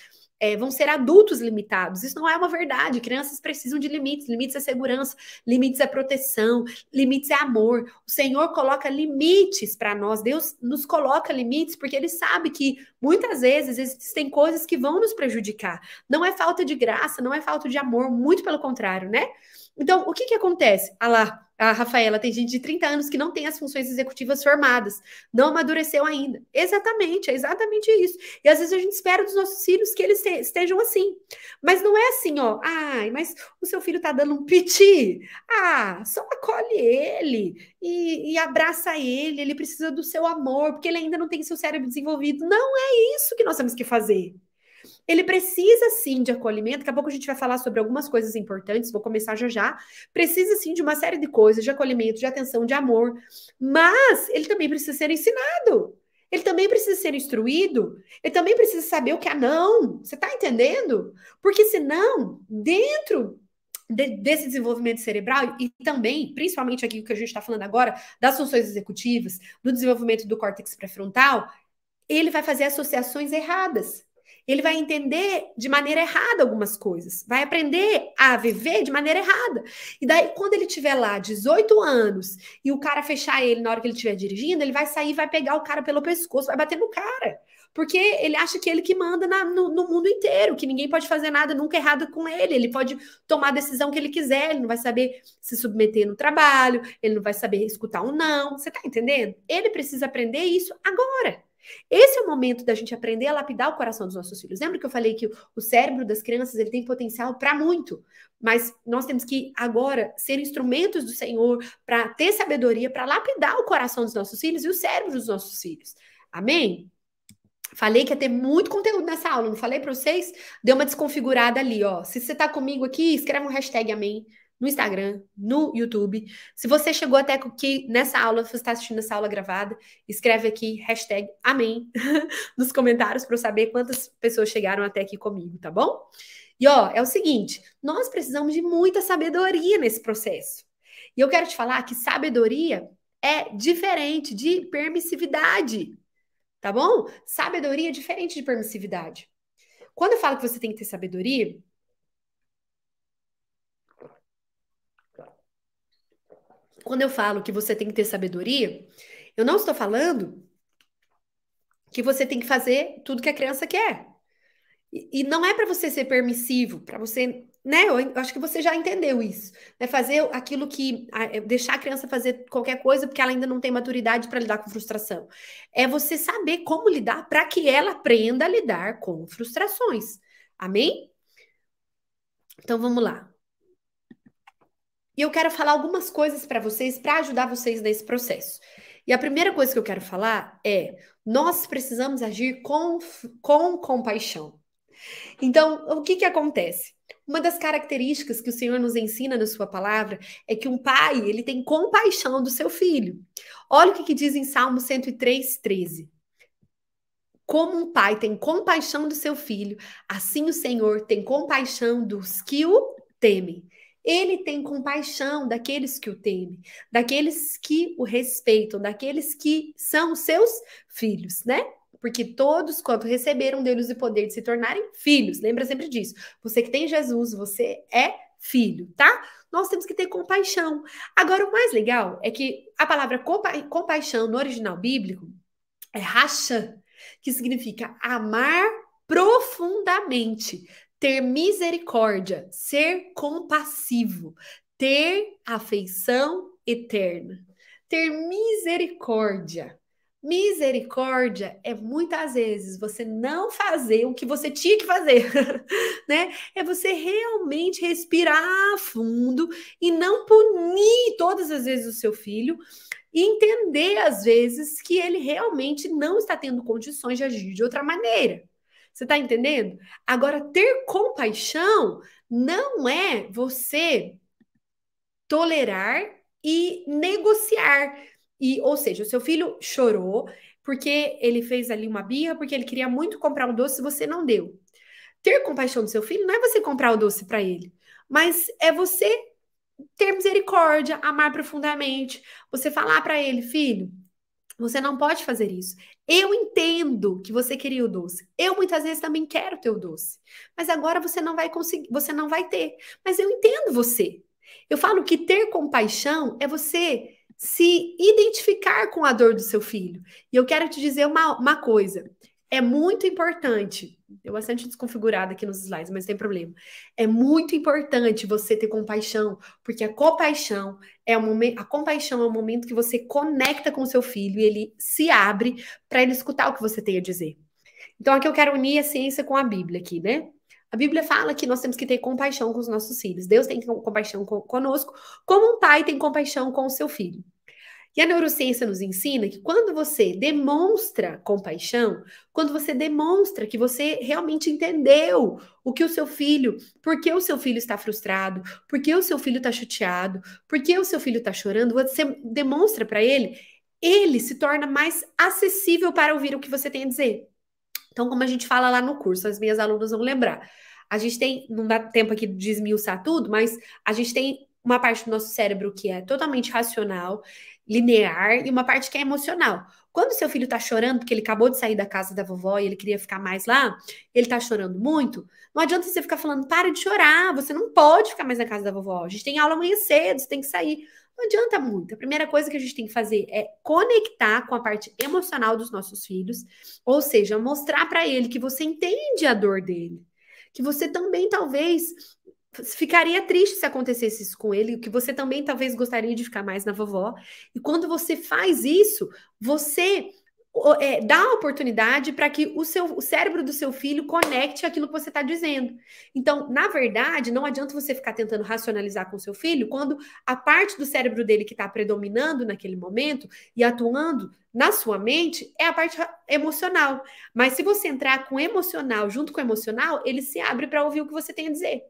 é, vão ser adultos limitados. Isso não é uma verdade. Crianças precisam de limites. Limites é segurança, limites é proteção, limites é amor. O Senhor coloca limites para nós. Deus nos coloca limites porque Ele sabe que muitas vezes existem coisas que vão nos prejudicar. Não é falta de graça, não é falta de amor, muito pelo contrário, né? Então, o que, que acontece? Ah lá, a Rafaela tem gente de 30 anos que não tem as funções executivas formadas, não amadureceu ainda. Exatamente, é exatamente isso. E às vezes a gente espera dos nossos filhos que eles estejam assim. Mas não é assim, ó. Ai, mas o seu filho tá dando um piti. Ah, só acolhe ele e, e abraça ele. Ele precisa do seu amor, porque ele ainda não tem seu cérebro desenvolvido. Não é isso que nós temos que fazer. Ele precisa sim de acolhimento. Daqui a pouco a gente vai falar sobre algumas coisas importantes, vou começar já já. Precisa sim de uma série de coisas, de acolhimento, de atenção, de amor. Mas ele também precisa ser ensinado. Ele também precisa ser instruído. Ele também precisa saber o que é não. Você tá entendendo? Porque senão, dentro desse desenvolvimento cerebral e também, principalmente aqui o que a gente está falando agora, das funções executivas, do desenvolvimento do córtex pré-frontal, ele vai fazer associações erradas ele vai entender de maneira errada algumas coisas, vai aprender a viver de maneira errada. E daí, quando ele tiver lá 18 anos e o cara fechar ele na hora que ele estiver dirigindo, ele vai sair, vai pegar o cara pelo pescoço, vai bater no cara. Porque ele acha que ele que manda na, no, no, mundo inteiro, que ninguém pode fazer nada nunca errado com ele. Ele pode tomar a decisão que ele quiser, ele não vai saber se submeter no trabalho, ele não vai saber escutar um não. Você tá entendendo? Ele precisa aprender isso agora. Esse é o momento da gente aprender a lapidar o coração dos nossos filhos. Lembra que eu falei que o cérebro das crianças ele tem potencial para muito, mas nós temos que agora ser instrumentos do Senhor para ter sabedoria para lapidar o coração dos nossos filhos e o cérebro dos nossos filhos. Amém? Falei que ia ter muito conteúdo nessa aula, não falei para vocês? Deu uma desconfigurada ali, ó. Se você tá comigo aqui, escreve um hashtag amém no Instagram, no YouTube. Se você chegou até aqui nessa aula, se você está assistindo essa aula gravada, escreve aqui hashtag amém [laughs] nos comentários para eu saber quantas pessoas chegaram até aqui comigo, tá bom? E ó, é o seguinte, nós precisamos de muita sabedoria nesse processo. E eu quero te falar que sabedoria é diferente de permissividade, tá bom? Sabedoria é diferente de permissividade. Quando eu falo que você tem que ter sabedoria, quando eu falo que você tem que ter sabedoria, eu não estou falando que você tem que fazer tudo que a criança quer. E, e não é para você ser permissivo, para você, né? Eu, eu, acho que você já entendeu isso. Né? Fazer aquilo que a, é, deixar a criança fazer qualquer coisa porque ela ainda não tem maturidade para lidar com frustração. É você saber como lidar para que ela aprenda a lidar com frustrações. Amém? Então vamos lá. E eu quero falar algumas coisas para vocês para ajudar vocês nesse processo. E a primeira coisa que eu quero falar é: nós precisamos agir com, com compaixão. Então, o que, que acontece? Uma das características que o Senhor nos ensina na sua palavra é que um pai, ele tem compaixão do seu filho. Olha o que, que diz em Salmo 103, 13. Como um pai tem compaixão do seu filho, assim o Senhor tem compaixão dos que o temem. Ele tem compaixão daqueles que o temem, daqueles que o respeitam, daqueles que são seus filhos, né? Porque todos quanto receberam deles o poder de se tornarem filhos. Lembra sempre disso. Você que tem Jesus, você é filho, tá? Nós temos que ter compaixão. Agora, o mais legal é que a palavra compa compaixão no original bíblico é racha, que significa amar profundamente, ter misericórdia, ser compassivo, ter afeição eterna, ter misericórdia. Misericórdia é muitas vezes você não fazer o que você tinha que fazer, [laughs] né? É você realmente respirar fundo e não punir todas as vezes o seu filho e entender às vezes que ele realmente não está tendo condições de agir de outra maneira. Você está entendendo? Agora, ter compaixão não é você tolerar e negociar. E, ou seja, o seu filho chorou porque ele fez ali uma birra, porque ele queria muito comprar um doce e você não deu. Ter compaixão do seu filho não é você comprar o doce para ele, mas é você ter misericórdia, amar profundamente, você falar para ele, filho, você não pode fazer isso. Eu entendo que você queria o doce. Eu muitas vezes também quero o teu doce. Mas agora você não vai conseguir, você não vai ter. Mas eu entendo você. Eu falo que ter compaixão é você se identificar com a dor do seu filho. E eu quero te dizer uma, uma coisa: é muito importante Deu bastante desconfigurada aqui nos slides, mas não tem problema. É muito importante você ter compaixão, porque a compaixão é o momento, a compaixão é o momento que você conecta com o seu filho e ele se abre para ele escutar o que você tem a dizer. Então aqui eu quero unir a ciência com a Bíblia aqui, né? A Bíblia fala que nós temos que ter compaixão com os nossos filhos. Deus tem compaixão conosco, como um pai tem compaixão com o seu filho. E a neurociência nos ensina que quando você demonstra compaixão, quando você demonstra que você realmente entendeu o que o seu filho, por que o seu filho está frustrado, por que o seu filho está chuteado, por que o seu filho está chorando, você demonstra para ele, ele se torna mais acessível para ouvir o que você tem a dizer. Então, como a gente fala lá no curso, as minhas alunas vão lembrar. A gente tem, não dá tempo aqui de desmiuçar tudo, mas a gente tem uma parte do nosso cérebro que é totalmente racional, linear e uma parte que é emocional. Quando seu filho tá chorando, porque ele acabou de sair da casa da vovó e ele queria ficar mais lá, ele tá chorando muito, não adianta você ficar falando, para de chorar, você não pode ficar mais na casa da vovó, a gente tem aula amanhã cedo, você tem que sair. Não adianta muito. A primeira coisa que a gente tem que fazer é conectar com a parte emocional dos nossos filhos, ou seja, mostrar para ele que você entende a dor dele, que você também talvez ficaria triste se acontecesse isso com ele, que você também talvez gostaria de ficar mais na vovó. E quando você faz isso, você é, dá a oportunidade para que o, seu, o cérebro do seu filho conecte aquilo que você está dizendo. Então, na verdade, não adianta você ficar tentando racionalizar com seu filho quando a parte do cérebro dele que está predominando naquele momento e atuando na sua mente é a parte é, emocional. Mas se você entrar com emocional junto com emocional, ele se abre para ouvir o que você tem a dizer.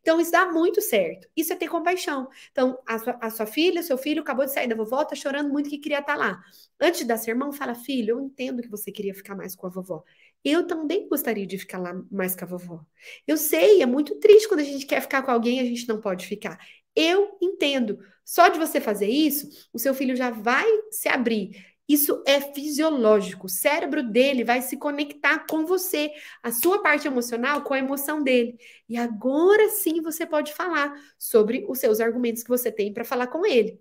Então, isso dá muito certo. Isso é ter compaixão. Então, a sua, a sua filha, seu filho acabou de sair da vovó, tá chorando muito que queria estar tá lá. Antes de dar sermão, fala: filho, eu entendo que você queria ficar mais com a vovó. Eu também gostaria de ficar lá mais com a vovó. Eu sei, é muito triste quando a gente quer ficar com alguém e a gente não pode ficar. Eu entendo. Só de você fazer isso, o seu filho já vai se abrir isso é fisiológico. O cérebro dele vai se conectar com você, a sua parte emocional com a emoção dele. E agora sim você pode falar sobre os seus argumentos que você tem para falar com ele.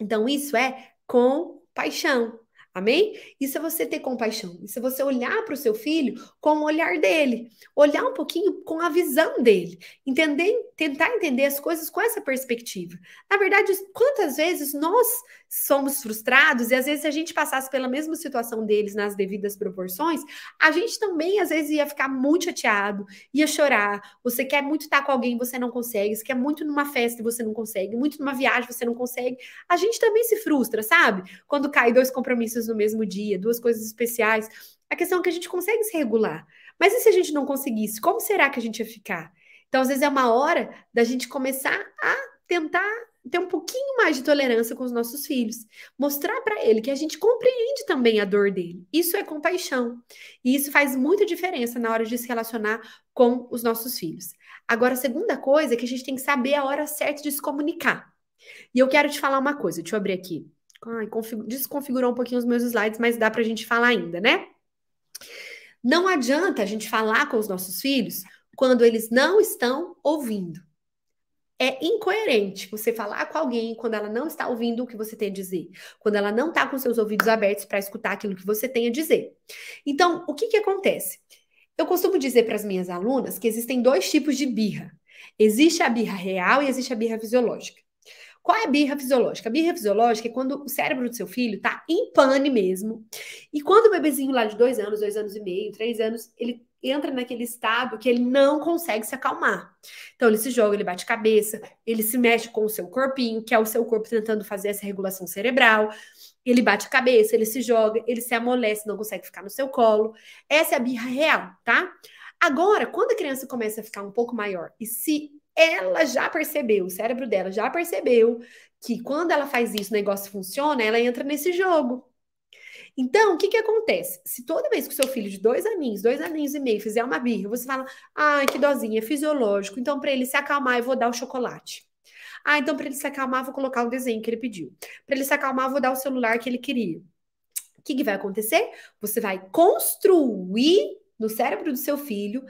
Então, isso é compaixão. Amém? Isso é você ter compaixão. Isso é você olhar para o seu filho com o olhar dele. Olhar um pouquinho com a visão dele. Entender, tentar entender as coisas com essa perspectiva. Na verdade, quantas vezes nós somos frustrados e às vezes se a gente passasse pela mesma situação deles nas devidas proporções, a gente também às vezes ia ficar muito chateado, ia chorar. Você quer muito estar com alguém, você não consegue. Você quer muito numa festa você não consegue. Muito numa viagem, você não consegue. A gente também se frustra, sabe? Quando cai dois compromissos coisas no mesmo dia, duas coisas especiais. A questão é que a gente consegue se regular. Mas e se a gente não conseguisse? Como será que a gente ia ficar? Então, às vezes, é uma hora da gente começar a tentar ter um pouquinho mais de tolerância com os nossos filhos, mostrar para ele que a gente compreende também a dor dele. Isso é compaixão. E isso faz muita diferença na hora de se relacionar com os nossos filhos. Agora, a segunda coisa é que a gente tem que saber a hora certa de se comunicar. E eu quero te falar uma coisa, deixa eu abrir aqui. Ai, desconfigurou um pouquinho os meus slides, mas dá para a gente falar ainda, né? Não adianta a gente falar com os nossos filhos quando eles não estão ouvindo. É incoerente você falar com alguém quando ela não está ouvindo o que você tem a dizer, quando ela não está com seus ouvidos abertos para escutar aquilo que você tem a dizer. Então, o que, que acontece? Eu costumo dizer para as minhas alunas que existem dois tipos de birra: existe a birra real e existe a birra fisiológica. Qual é a birra fisiológica? A birra fisiológica é quando o cérebro do seu filho tá em pane mesmo. E quando o bebezinho lá de dois anos, dois anos e meio, três anos, ele entra naquele estado que ele não consegue se acalmar. Então ele se joga, ele bate cabeça, ele se mexe com o seu corpinho, que é o seu corpo tentando fazer essa regulação cerebral. Ele bate a cabeça, ele se joga, ele se amolece, não consegue ficar no seu colo. Essa é a birra real, tá? Agora, quando a criança começa a ficar um pouco maior e se ela já percebeu, o cérebro dela já percebeu que quando ela faz isso, o negócio funciona, ela entra nesse jogo. Então, o que que acontece? Se toda vez que o seu filho de dois aninhos, dois aninhos e meio fizer uma birra, você fala, ai, que dozinha, é fisiológico, então para ele se acalmar eu vou dar o chocolate. Ah, então para ele se acalmar vou colocar o desenho que ele pediu. Para ele se acalmar vou dar o celular que ele queria. O que, que vai acontecer? Você vai construir no cérebro do seu filho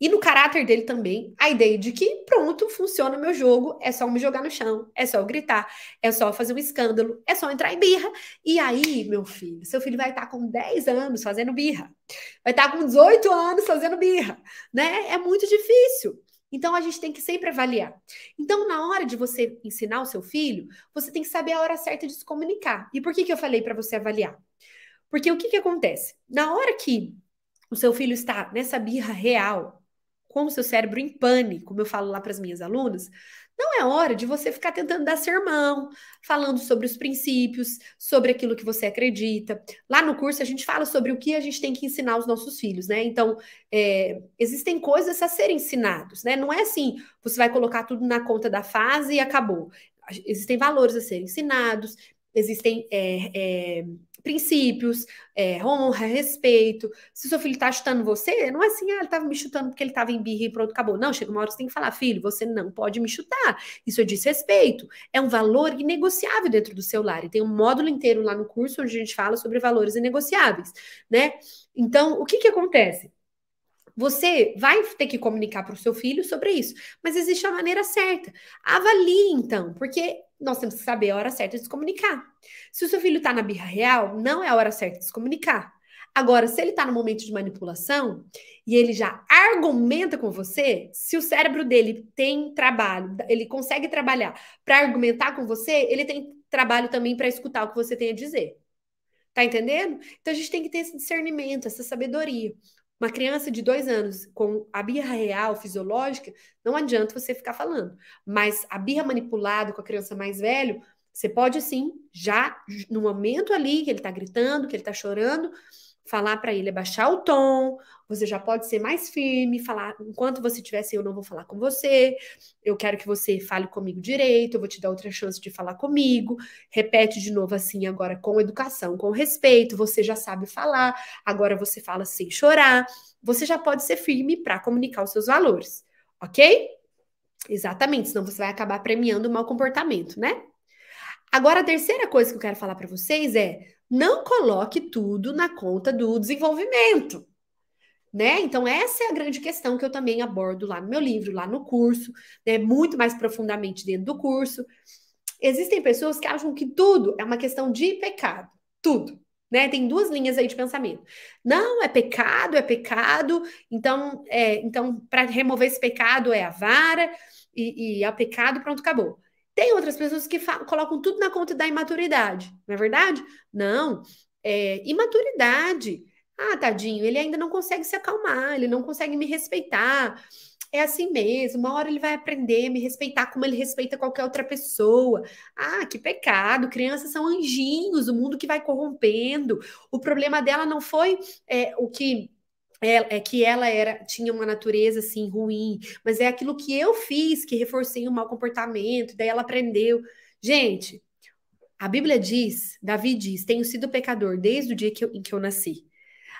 e no caráter dele também, a ideia de que, pronto, funciona o meu jogo, é só me jogar no chão, é só gritar, é só fazer um escândalo, é só entrar em birra. E aí, meu filho, seu filho vai estar tá com 10 anos fazendo birra, vai estar tá com 18 anos fazendo birra, né? É muito difícil. Então, a gente tem que sempre avaliar. Então, na hora de você ensinar o seu filho, você tem que saber a hora certa de se comunicar. E por que, que eu falei para você avaliar? Porque o que, que acontece? Na hora que o seu filho está nessa birra real, com o seu cérebro em pane, como eu falo lá para as minhas alunas, não é hora de você ficar tentando dar sermão, falando sobre os princípios, sobre aquilo que você acredita. Lá no curso a gente fala sobre o que a gente tem que ensinar aos nossos filhos, né? Então, é, existem coisas a serem ensinadas, né? Não é assim, você vai colocar tudo na conta da fase e acabou. Existem valores a serem ensinados, existem é, é, princípios, é, honra, respeito. Se seu filho tá chutando você, não é assim, ah, ele tava me chutando porque ele tava em birra e pronto, acabou. Não, chega uma hora que você tem que falar, filho, você não pode me chutar. Isso é desrespeito. É um valor inegociável dentro do seu lar. E tem um módulo inteiro lá no curso onde a gente fala sobre valores inegociáveis, né? Então, o que que acontece? Você vai ter que comunicar para o seu filho sobre isso, mas existe a maneira certa. Avalie então, porque nós temos que saber a hora certa de se comunicar. Se o seu filho está na birra real, não é a hora certa de se comunicar. Agora, se ele está no momento de manipulação e ele já argumenta com você, se o cérebro dele tem trabalho, ele consegue trabalhar para argumentar com você, ele tem trabalho também para escutar o que você tem a dizer. Tá entendendo? Então a gente tem que ter esse discernimento, essa sabedoria. Uma criança de dois anos com a birra real, fisiológica, não adianta você ficar falando. Mas a birra manipulada com a criança mais velha, você pode sim, já no momento ali que ele está gritando, que ele está chorando, falar para ele é baixar o tom, você já pode ser mais firme, falar, enquanto você estiver assim, eu não vou falar com você, eu quero que você fale comigo direito, eu vou te dar outra chance de falar comigo, repete de novo assim agora com educação, com respeito, você já sabe falar, agora você fala sem chorar, você já pode ser firme para comunicar os seus valores, ok? Exatamente, senão você vai acabar premiando o mau comportamento, né? Agora, a terceira coisa que eu quero falar para vocês é: não coloque tudo na conta do desenvolvimento. Né? Então, essa é a grande questão que eu também abordo lá no meu livro, lá no curso, né? muito mais profundamente dentro do curso. Existem pessoas que acham que tudo é uma questão de pecado, tudo. Né? Tem duas linhas aí de pensamento. Não, é pecado, é pecado, então, é, então para remover esse pecado é a vara, e, e é pecado, pronto, acabou. Tem outras pessoas que colocam tudo na conta da imaturidade, não é verdade? Não. É, imaturidade. Ah, tadinho, ele ainda não consegue se acalmar, ele não consegue me respeitar. É assim mesmo, uma hora ele vai aprender a me respeitar como ele respeita qualquer outra pessoa. Ah, que pecado, crianças são anjinhos, o mundo que vai corrompendo. O problema dela não foi é, o que é, é que ela era tinha uma natureza assim ruim, mas é aquilo que eu fiz que reforcei o mau comportamento, daí ela aprendeu. Gente, a Bíblia diz, Davi diz, tenho sido pecador desde o dia que eu, em que eu nasci.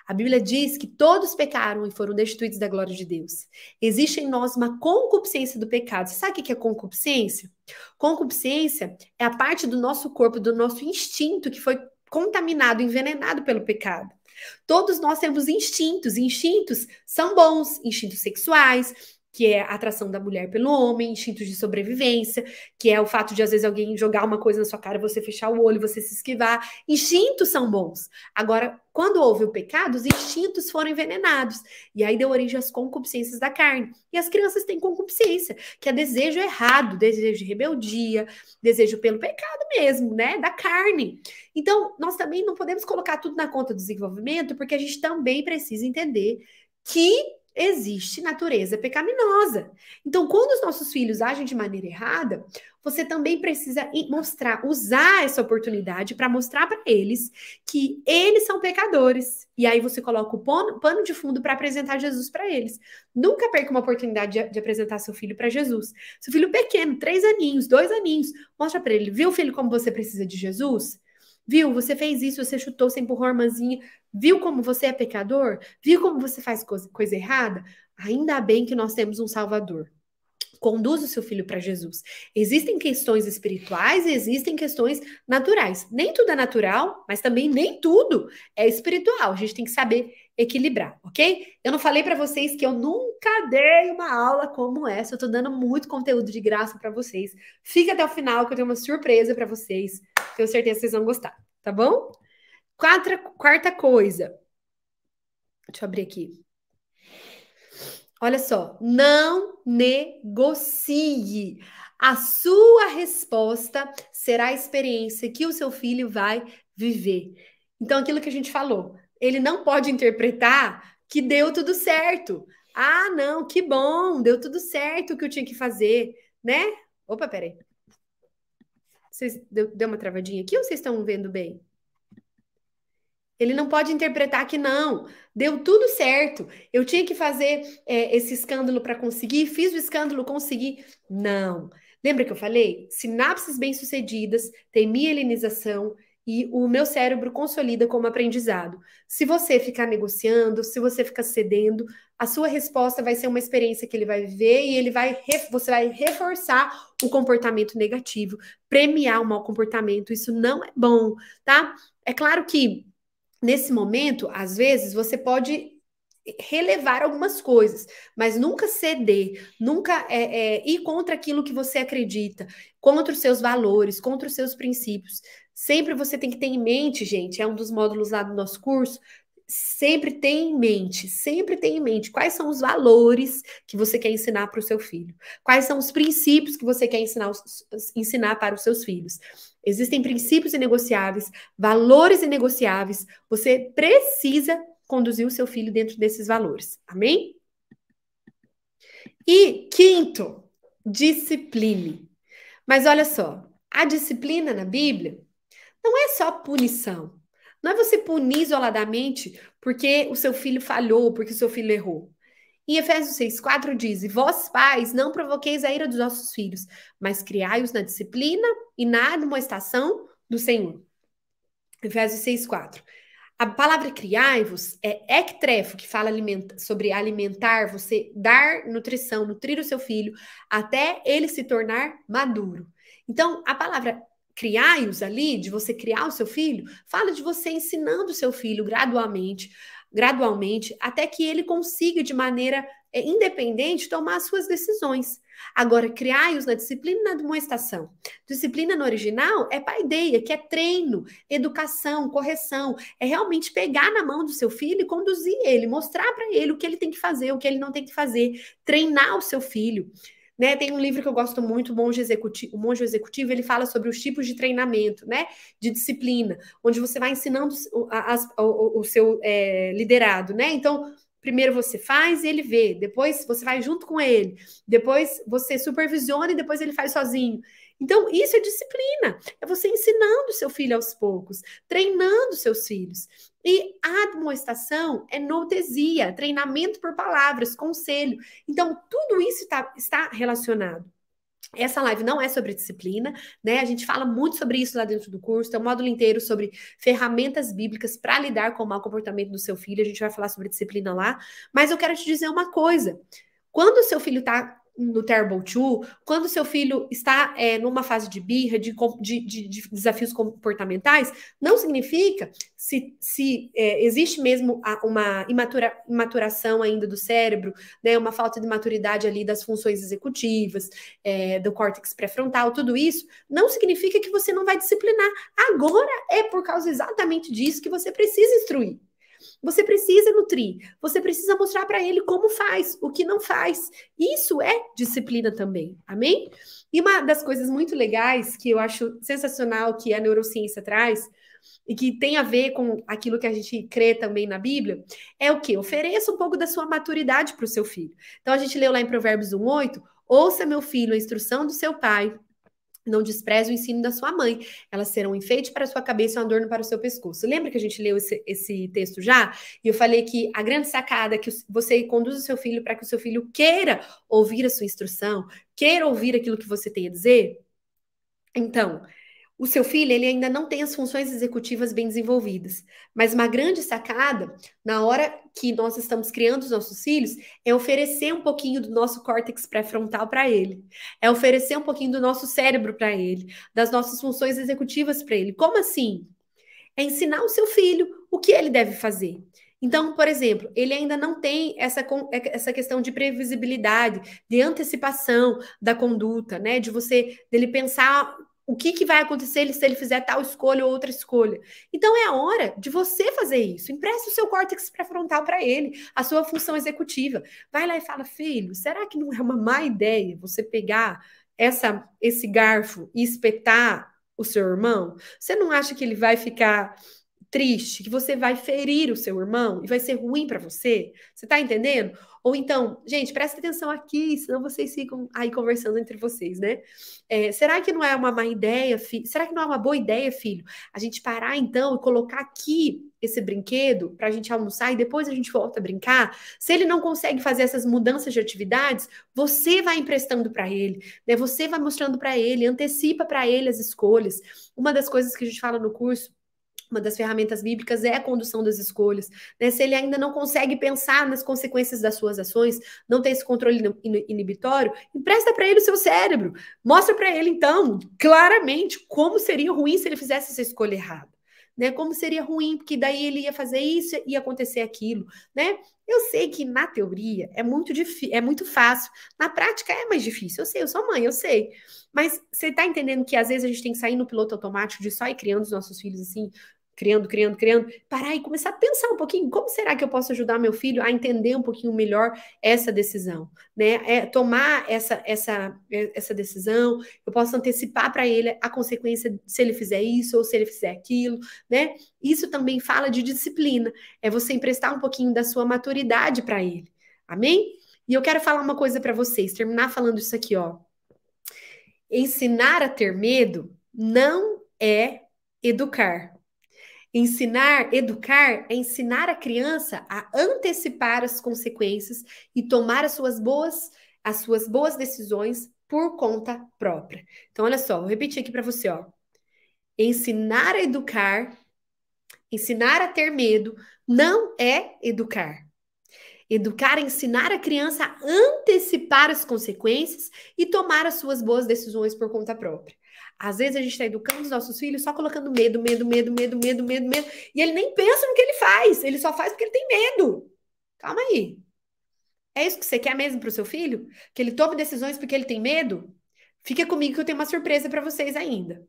A Bíblia diz que todos pecaram e foram destituídos da glória de Deus. Existe em nós uma concupiscência do pecado. Você sabe o que é concupiscência? Concupiscência é a parte do nosso corpo, do nosso instinto que foi contaminado, envenenado pelo pecado. Todos nós temos instintos, instintos são bons, instintos sexuais, que é a atração da mulher pelo homem, instintos de sobrevivência, que é o fato de às vezes alguém jogar uma coisa na sua cara, você fechar o olho, você se esquivar. Instintos são bons. Agora, quando houve o pecado, os instintos foram envenenados. E aí deu origem às concupiscências da carne. E as crianças têm concupiscência, que é desejo errado, desejo de rebeldia, desejo pelo pecado mesmo, né? Da carne. Então, nós também não podemos colocar tudo na conta do desenvolvimento, porque a gente também precisa entender que existe natureza pecaminosa. Então, quando os nossos filhos agem de maneira errada, você também precisa mostrar, usar essa oportunidade para mostrar para eles que eles são pecadores. E aí você coloca o pano, de fundo para apresentar Jesus para eles. Nunca perca uma oportunidade de, de apresentar seu filho para Jesus. Seu filho pequeno, três aninhos, dois aninhos, mostra para ele, viu filho como você precisa de Jesus? Viu? Você fez isso, você chutou, você empurrou a irmãzinha. Viu como você é pecador? Viu como você faz coisa, coisa errada? Ainda bem que nós temos um Salvador. Conduz o seu filho para Jesus. Existem questões espirituais e existem questões naturais. Nem tudo é natural, mas também nem tudo é espiritual. A gente tem que saber equilibrar, ok? Eu não falei para vocês que eu nunca dei uma aula como essa. Eu tô dando muito conteúdo de graça para vocês. Fica até o final que eu tenho uma surpresa para vocês. Tenho certeza que vocês vão gostar, tá bom? Quarta, quarta coisa. Deixa eu abrir aqui. Olha só, não negocie. A sua resposta será a experiência que o seu filho vai viver. Então, aquilo que a gente falou, ele não pode interpretar que deu tudo certo. Ah, não, que bom, deu tudo certo o que eu tinha que fazer, né? Opa, peraí. Vocês deu, deu uma travadinha aqui ou vocês estão vendo bem? Ele não pode interpretar que não, deu tudo certo. Eu tinha que fazer é, esse escândalo para conseguir, fiz o escândalo, consegui. Não. Lembra que eu falei? Sinapses bem-sucedidas Tem mielinização, e o meu cérebro consolida como aprendizado. Se você ficar negociando, se você ficar cedendo, a sua resposta vai ser uma experiência que ele vai viver e ele vai você vai reforçar o comportamento negativo, premiar o mau comportamento. Isso não é bom, tá? É claro que nesse momento, às vezes, você pode relevar algumas coisas, mas nunca ceder, nunca é, é, ir contra aquilo que você acredita, contra os seus valores, contra os seus princípios. Sempre você tem que ter em mente, gente, é um dos módulos lá do nosso curso. Sempre tem em mente, sempre tem em mente quais são os valores que você quer ensinar para o seu filho, quais são os princípios que você quer ensinar, ensinar para os seus filhos. Existem princípios inegociáveis, valores inegociáveis. Você precisa conduzir o seu filho dentro desses valores. Amém? E quinto, discipline. Mas olha só, a disciplina na Bíblia não é só punição. Não é você punir isoladamente porque o seu filho falhou, porque o seu filho errou. Em Efésios 6,4 diz: E vós, pais, não provoqueis a ira dos vossos filhos, mas criai-os na disciplina e na admoestação do Senhor. Efésios 6,4. A palavra criai-vos é ectrefo, que fala alimenta, sobre alimentar, você dar nutrição, nutrir o seu filho, até ele se tornar maduro. Então, a palavra criar-os ali, de você criar o seu filho, fala de você ensinando o seu filho gradualmente, gradualmente, até que ele consiga de maneira é, independente tomar as suas decisões. Agora, criai-os na disciplina e na demonstração. Disciplina no original é ideia, que é treino, educação, correção. É realmente pegar na mão do seu filho e conduzir ele, mostrar para ele o que ele tem que fazer, o que ele não tem que fazer, treinar o seu filho. Né? Tem um livro que eu gosto muito, o Monge Executivo, o Monge Executivo, ele fala sobre os tipos de treinamento, né? De disciplina, onde você vai ensinando o a, o, o, seu é, liderado, né? Então, primeiro você faz e ele vê, depois você vai junto com ele, depois você supervisiona e depois ele faz sozinho. Então, isso é disciplina. É você ensinando seu filho aos poucos, treinando seus filhos. E admoestação é noutesia, treinamento por palavras, conselho. Então, tudo isso tá, está relacionado. Essa live não é sobre disciplina, né? A gente fala muito sobre isso lá dentro do curso, tem um módulo inteiro sobre ferramentas bíblicas para lidar com o mau comportamento do seu filho. A gente vai falar sobre disciplina lá, mas eu quero te dizer uma coisa. Quando o seu filho está no Terrible 2, quando seu filho está é, numa fase de birra, de, de, de, desafios comportamentais, não significa se, se é, existe mesmo uma imatura, imaturação ainda do cérebro, né, uma falta de maturidade ali das funções executivas, é, do córtex pré-frontal, tudo isso, não significa que você não vai disciplinar. Agora é por causa exatamente disso que você precisa instruir. Você precisa nutrir, você precisa mostrar para ele como faz, o que não faz. Isso é disciplina também, amém? E uma das coisas muito legais que eu acho sensacional que a neurociência traz e que tem a ver com aquilo que a gente crê também na Bíblia, é o que? Ofereça um pouco da sua maturidade para o seu filho. Então a gente leu lá em Provérbios 1,8: ouça, meu filho, a instrução do seu pai não despreze o ensino da sua mãe. Elas serão um enfeite para a sua cabeça e um adorno para o seu pescoço. Lembra que a gente leu esse, esse texto já? E eu falei que a grande sacada é que você conduz o seu filho para que o seu filho queira ouvir a sua instrução, queira ouvir aquilo que você tem a dizer. Então, o seu filho ele ainda não tem as funções executivas bem desenvolvidas, mas uma grande sacada na hora que nós estamos criando os nossos filhos é oferecer um pouquinho do nosso córtex pré-frontal para ele, é oferecer um pouquinho do nosso cérebro para ele, das nossas funções executivas para ele. Como assim? É ensinar o seu filho o que ele deve fazer. Então, por exemplo, ele ainda não tem essa, é, essa questão de previsibilidade, de antecipação da conduta, né? De você dele pensar o que, que vai acontecer se ele fizer tal escolha ou outra escolha. Então é a hora de você fazer isso. Empresta o seu córtex pré-frontal para ele, a sua função executiva. Vai lá e fala, filho, será que não é uma má ideia você pegar essa, esse garfo e espetar o seu irmão? Você não acha que ele vai ficar triste, que você vai ferir o seu irmão e vai ser ruim para você. Você tá entendendo? Ou então, gente, presta atenção aqui, senão vocês ficam aí conversando entre vocês, né? É, será que não é uma má ideia, filho? Será que não é uma boa ideia, filho? A gente parar então e colocar aqui esse brinquedo para a gente almoçar e depois a gente volta a brincar. Se ele não consegue fazer essas mudanças de atividades, você vai emprestando para ele, né? Você vai mostrando para ele, antecipa para ele as escolhas. Uma das coisas que a gente fala no curso uma das ferramentas bíblicas é a condução das escolhas. Né? Se ele ainda não consegue pensar nas consequências das suas ações, não tem esse controle inibitório, empresta para ele o seu cérebro. Mostra para ele, então, claramente como seria ruim se ele fizesse essa escolha errada. Né? Como seria ruim, porque daí ele ia fazer isso e acontecer aquilo, né? Eu sei que na teoria é muito é muito fácil, na prática é mais difícil. Eu sei, eu sou mãe, eu sei. Mas você está entendendo que às vezes a gente tem que sair no piloto automático de só ir criando os nossos filhos assim, criando, criando, criando, parar e começar a pensar um pouquinho como será que eu posso ajudar meu filho a entender um pouquinho melhor essa decisão, né? É tomar essa essa é, essa decisão, eu posso antecipar para ele a consequência se ele fizer isso ou se ele fizer aquilo, né? Isso também fala de disciplina, é você emprestar um pouquinho da sua maturidade para ele. Amém? E eu quero falar uma coisa para vocês, terminar falando isso aqui, ó. Ensinar a ter medo não é educar Ensinar, educar é ensinar a criança a antecipar as consequências e tomar as suas boas, as suas boas decisões por conta própria. Então, olha só, vou repetir aqui para você, ó. Ensinar a educar, ensinar a ter medo, não é educar. Educar é ensinar a criança a antecipar as consequências e tomar as suas boas decisões por conta própria. Às vezes a gente está educando os nossos filhos só colocando medo, medo, medo, medo, medo, medo, medo. E ele nem pensa no que ele faz, ele só faz porque ele tem medo. Calma aí. É isso que você quer mesmo para o seu filho? Que ele tome decisões porque ele tem medo? Fica comigo que eu tenho uma surpresa para vocês ainda.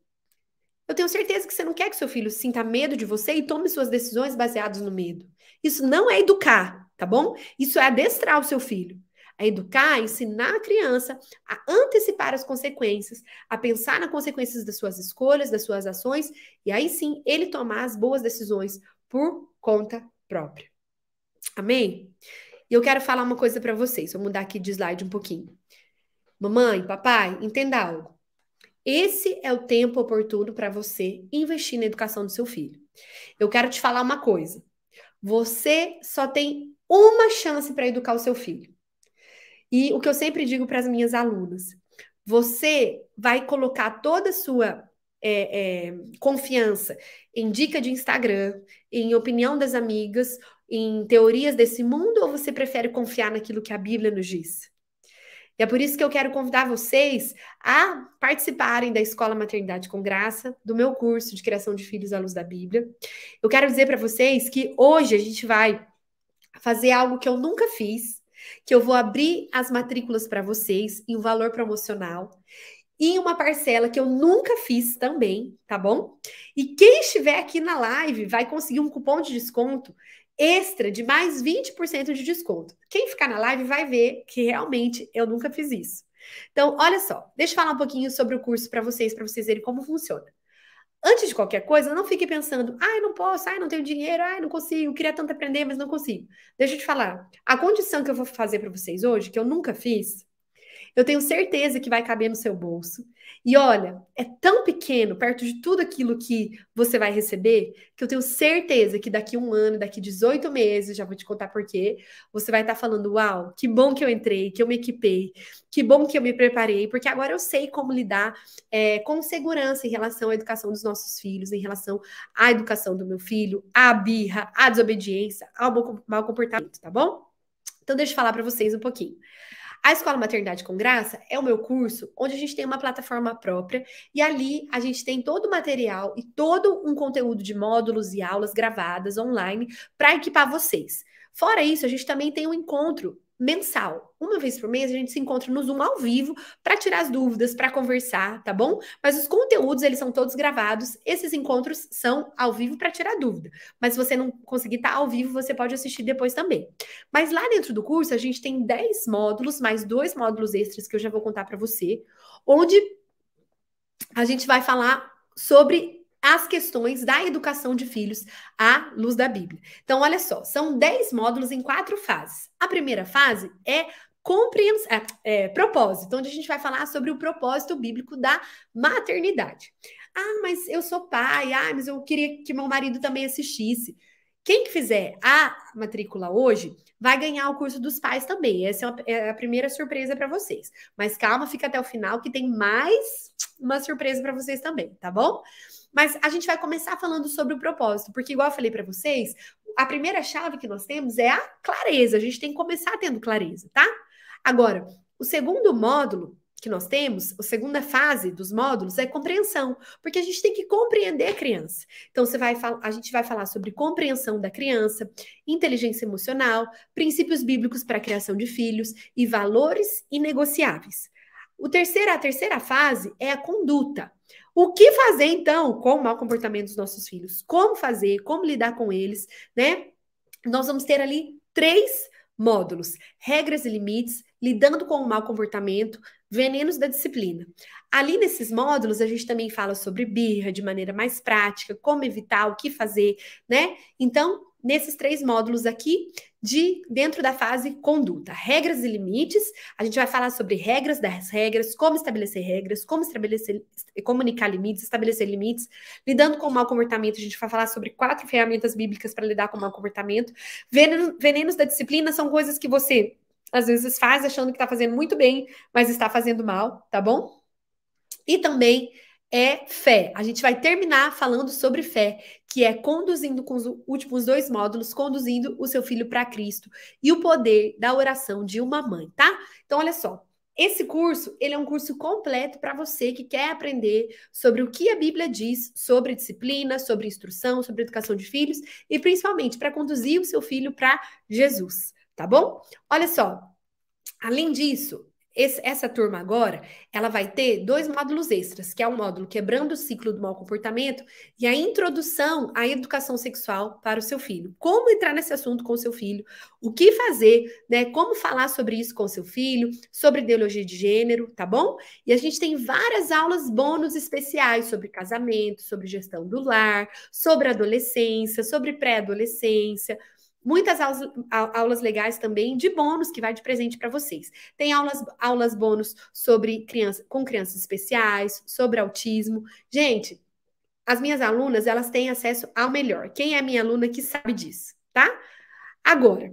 Eu tenho certeza que você não quer que seu filho sinta medo de você e tome suas decisões baseadas no medo. Isso não é educar, tá bom? Isso é adestrar o seu filho a educar, a ensinar a criança a antecipar as consequências, a pensar nas consequências das suas escolhas, das suas ações, e aí sim ele tomar as boas decisões por conta própria. Amém? E eu quero falar uma coisa para vocês. Vou mudar aqui de slide um pouquinho. Mamãe, papai, entenda algo. Esse é o tempo oportuno para você investir na educação do seu filho. Eu quero te falar uma coisa. Você só tem uma chance para educar o seu filho. E o que eu sempre digo para as minhas alunas: você vai colocar toda a sua é, é, confiança em dica de Instagram, em opinião das amigas, em teorias desse mundo, ou você prefere confiar naquilo que a Bíblia nos diz? E é por isso que eu quero convidar vocês a participarem da Escola Maternidade com Graça, do meu curso de criação de filhos à luz da Bíblia. Eu quero dizer para vocês que hoje a gente vai fazer algo que eu nunca fiz, que eu vou abrir as matrículas para vocês em um valor promocional e uma parcela que eu nunca fiz também, tá bom? E quem estiver aqui na live vai conseguir um cupom de desconto extra de mais 20% de desconto. Quem ficar na live vai ver que realmente eu nunca fiz isso. Então, olha só, deixa eu falar um pouquinho sobre o curso para vocês, para vocês verem como funciona. Antes de qualquer coisa, não fique pensando, ai, não posso, ai, não tenho dinheiro, ai, não consigo, queria tanto aprender, mas não consigo. Deixa eu te falar, a condição que eu vou fazer para vocês hoje, que eu nunca fiz, eu tenho certeza que vai caber no seu bolso. E olha, é tão pequeno perto de tudo aquilo que você vai receber, que eu tenho certeza que daqui um ano, daqui 18 meses, já vou te contar por quê, você vai estar tá falando: Uau, que bom que eu entrei, que eu me equipei, que bom que eu me preparei, porque agora eu sei como lidar é, com segurança em relação à educação dos nossos filhos, em relação à educação do meu filho, à birra, à desobediência, ao mau comportamento, tá bom? Então, deixa eu falar para vocês um pouquinho. A Escola Maternidade com Graça é o meu curso onde a gente tem uma plataforma própria e ali a gente tem todo o material e todo um conteúdo de módulos e aulas gravadas online para equipar vocês. Fora isso, a gente também tem um encontro mensal. Uma vez por mês a gente se encontra no Zoom ao vivo para tirar as dúvidas, para conversar, tá bom? Mas os conteúdos, eles são todos gravados. Esses encontros são ao vivo para tirar dúvida. Mas se você não conseguir estar tá ao vivo, você pode assistir depois também. Mas lá dentro do curso a gente tem 10 módulos, mais dois módulos extras que eu já vou contar para você, onde a gente vai falar sobre as questões da educação de filhos à luz da Bíblia. Então, olha só, são 10 módulos em quatro fases. A primeira fase é compreensão, é, é, propósito, onde a gente vai falar sobre o propósito bíblico da maternidade. Ah, mas eu sou pai, ah, mas eu queria que meu marido também assistisse. Quem fizer a matrícula hoje vai ganhar o curso dos pais também. Essa é, uma, é a primeira surpresa para vocês. Mas calma, fica até o final que tem mais uma surpresa para vocês também, tá bom? Mas a gente vai começar falando sobre o propósito, porque igual eu falei para vocês, a primeira chave que nós temos é a clareza. A gente tem que começar tendo clareza, tá? Agora, o segundo módulo que nós temos, a segunda fase dos módulos é compreensão, porque a gente tem que compreender a criança. Então você vai a gente vai falar sobre compreensão da criança, inteligência emocional, princípios bíblicos para a criação de filhos e valores inegociáveis. O terceiro, a terceira fase é a conduta. O que fazer então com o mau comportamento dos nossos filhos? Como fazer? Como lidar com eles, né? Nós vamos ter ali três módulos: regras e limites, lidando com o mau comportamento, venenos da disciplina. Ali nesses módulos, a gente também fala sobre birra de maneira mais prática, como evitar, o que fazer, né? Então, nesses três módulos aqui de dentro da fase conduta. Regras e limites, a gente vai falar sobre regras das regras, como estabelecer regras, como estabelecer comunicar limites, estabelecer limites, lidando com o mau comportamento, a gente vai falar sobre quatro ferramentas bíblicas para lidar com o mau comportamento. venenos da disciplina são coisas que você às vezes faz achando que está fazendo muito bem, mas está fazendo mal, tá bom? E também é fé. A gente vai terminar falando sobre fé, que é conduzindo com os últimos dois módulos, conduzindo o seu filho para Cristo e o poder da oração de uma mãe, tá? Então, olha só. Esse curso, ele é um curso completo para você que quer aprender sobre o que a Bíblia diz sobre disciplina, sobre instrução, sobre educação de filhos e principalmente para conduzir o seu filho para Jesus, tá bom? Olha só, além disso, esse, essa turma agora, ela vai ter dois módulos extras, que é o módulo Quebrando o Ciclo do Mau Comportamento e a Introdução à Educação Sexual para o seu filho. Como entrar nesse assunto com o seu filho, o que fazer, né? Como falar sobre isso com seu filho, sobre ideologia de gênero, tá bom? E a gente tem várias aulas bônus especiais sobre casamento, sobre gestão do lar, sobre adolescência, sobre pré-adolescência, Muitas aulas, aulas legais também de bônus que vai de presente para vocês. Tem aulas, aulas bônus sobre criança, com crianças especiais, sobre autismo. Gente, as minhas alunas, elas têm acesso ao melhor. Quem é minha aluna que sabe disso, tá? Agora,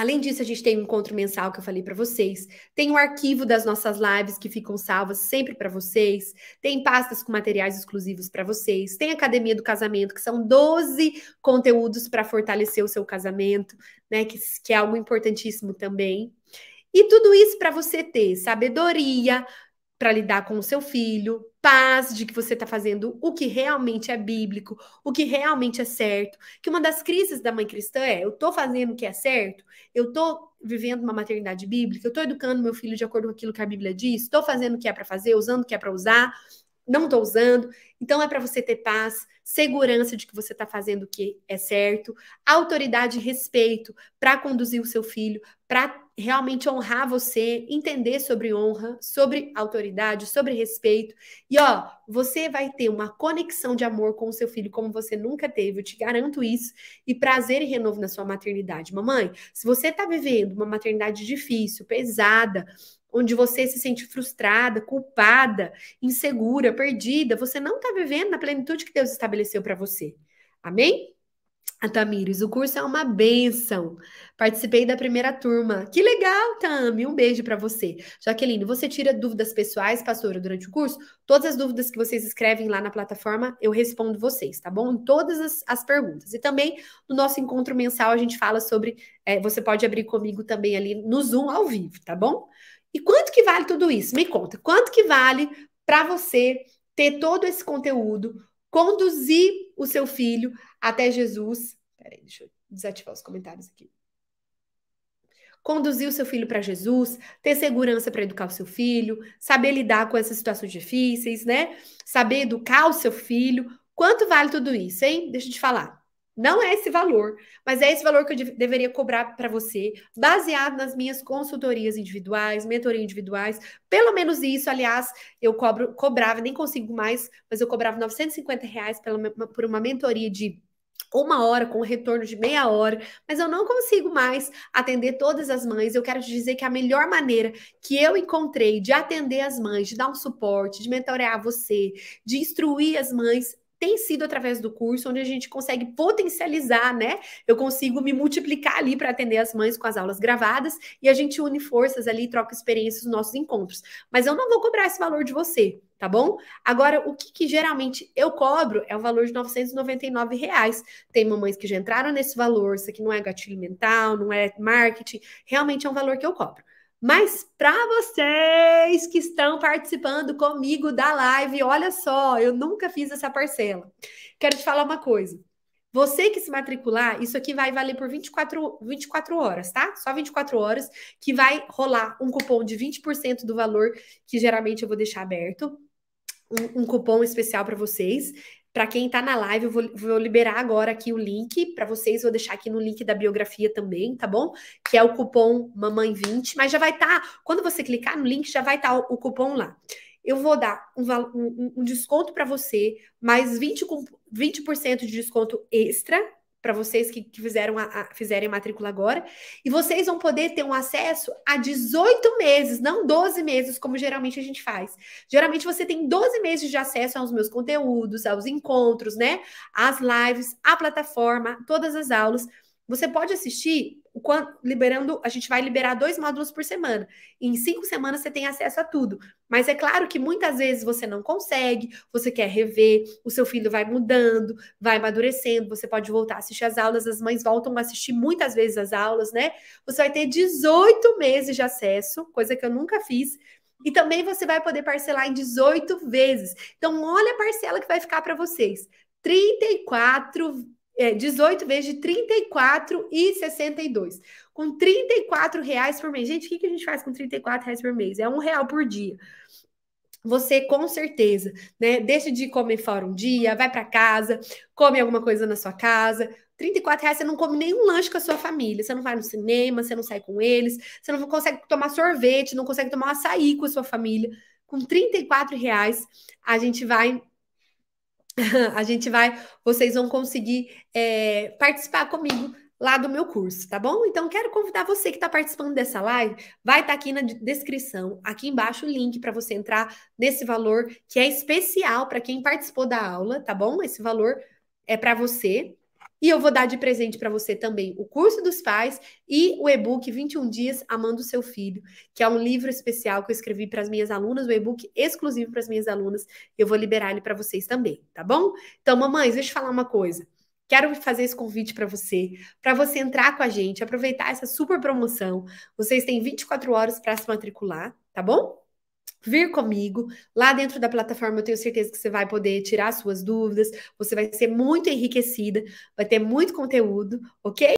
Além disso, a gente tem um encontro mensal que eu falei para vocês, tem o um arquivo das nossas lives que ficam salvas sempre para vocês, tem pastas com materiais exclusivos para vocês, tem Academia do Casamento, que são 12 conteúdos para fortalecer o seu casamento, né, que, que é algo importantíssimo também. E tudo isso para você ter sabedoria, para lidar com o seu filho, paz de que você está fazendo o que realmente é bíblico, o que realmente é certo. Que uma das crises da mãe cristã é: eu estou fazendo o que é certo, eu estou vivendo uma maternidade bíblica, eu estou educando meu filho de acordo com aquilo que a Bíblia diz, estou fazendo o que é para fazer, usando o que é para usar, não estou usando. Então é para você ter paz, segurança de que você está fazendo o que é certo, autoridade e respeito para conduzir o seu filho, para realmente honrar você, entender sobre honra, sobre autoridade, sobre respeito. E ó, você vai ter uma conexão de amor com o seu filho como você nunca teve, eu te garanto isso. E prazer e renovo na sua maternidade. Mamãe, se você tá vivendo uma maternidade difícil, pesada, onde você se sente frustrada, culpada, insegura, perdida, você não tá vivendo na plenitude que Deus estabeleceu para você. Amém? a Tamires, o curso é uma benção. Participei da primeira turma. Que legal, Tami. Um beijo para você. Jaqueline, você tira dúvidas pessoais, pastora, durante o curso? Todas as dúvidas que vocês escrevem lá na plataforma, eu respondo vocês, tá bom? Em todas as, as, perguntas. E também no nosso encontro mensal, a gente fala sobre. É, você pode abrir comigo também ali no Zoom ao vivo, tá bom? E quanto que vale tudo isso? Me conta. Quanto que vale para você ter todo esse conteúdo, conduzir o seu filho até Jesus. Peraí, deixa eu desativar os comentários aqui. Conduzir o seu filho para Jesus, ter segurança para educar o seu filho, saber lidar com essas situações difíceis, né? Saber educar o seu filho. Quanto vale tudo isso, hein? Deixa eu te falar. Não é esse valor, mas é esse valor que eu de deveria cobrar para você, baseado nas minhas consultorias individuais, mentoria individuais. Pelo menos isso, aliás, eu cobro, cobrava, nem consigo mais, mas eu cobrava 950 reais pela, por uma mentoria de uma hora, com um retorno de meia hora, mas eu não consigo mais atender todas as mães. Eu quero te dizer que a melhor maneira que eu encontrei de atender as mães, de dar um suporte, de mentorear você, de instruir as mães, tem sido através do curso, onde a gente consegue potencializar, né? Eu consigo me multiplicar ali para atender as mães com as aulas gravadas e a gente une forças ali, troca experiências nos nossos encontros. Mas eu não vou cobrar esse valor de você, tá bom? Agora, o que, que geralmente eu cobro é o valor de R$ reais. Tem mamães que já entraram nesse valor, isso aqui não é gatilho mental, não é marketing, realmente é um valor que eu cobro. Mas para vocês que estão participando comigo da live, olha só, eu nunca fiz essa parcela. Quero te falar uma coisa. Você que se matricular, isso aqui vai valer por 24, 24 horas, tá? Só 24 horas, que vai rolar um cupom de 20% do valor, que geralmente eu vou deixar aberto. Um, um cupom especial para vocês. Para quem está na live, eu vou, vou, liberar agora aqui o link para vocês. Vou deixar aqui no link da biografia também, tá bom? Que é o cupom Mamãe20. Mas já vai estar, tá, quando você clicar no link, já vai estar tá o, o, cupom lá. Eu vou dar um, um, um desconto para você, mais 20%, 20 de desconto extra para vocês que, que fizeram a, a, fizerem a matrícula agora. E vocês vão poder ter um acesso a 18 meses, não 12 meses, como geralmente a gente faz. Geralmente você tem 12 meses de acesso aos meus conteúdos, aos encontros, né? Às lives, à plataforma, todas as aulas. Você pode assistir liberando, a gente vai liberar dois módulos por semana. em cinco semanas você tem acesso a tudo. Mas é claro que muitas vezes você não consegue, você quer rever, o seu filho vai mudando, vai amadurecendo, você pode voltar a assistir as aulas, as mães voltam a assistir muitas vezes as aulas, né? Você vai ter 18 meses de acesso, coisa que eu nunca fiz. E também você vai poder parcelar em 18 vezes. Então, olha a parcela que vai ficar para vocês. 34 é, 18 vezes de R$ 34,62. Com R$ reais por mês. Gente, o que, que a gente faz com R$ reais por mês? É um real por dia você com certeza, né? Deixa de comer fora um dia, vai para casa, come alguma coisa na sua casa. R$ reais você não come nenhum lanche com a sua família. Você não vai no cinema, você não sai com eles, você não consegue tomar sorvete, não consegue tomar um açaí com a sua família. Com R$ reais a gente vai [laughs] a gente vai, vocês vão conseguir é, participar comigo lá do meu curso, tá bom? Então quero convidar você que está participando dessa live, vai estar tá aqui na descrição, aqui embaixo o link para você entrar nesse valor que é especial para quem participou da aula, tá bom? Esse valor é para você. E eu vou dar de presente para você também o curso dos pais e o e-book 21 dias amando o seu filho, que é um livro especial que eu escrevi para as minhas alunas, um e-book exclusivo para as minhas alunas. Eu vou liberar ele para vocês também, tá bom? Então, mamães, deixa eu falar uma coisa. Quero fazer esse convite para você, para você entrar com a gente, aproveitar essa super promoção. Vocês têm 24 horas para se matricular, tá bom? vir comigo. Lá dentro da plataforma, eu tenho certeza que você vai poder tirar suas dúvidas, você vai ser muito enriquecida, vai ter muito conteúdo, ok?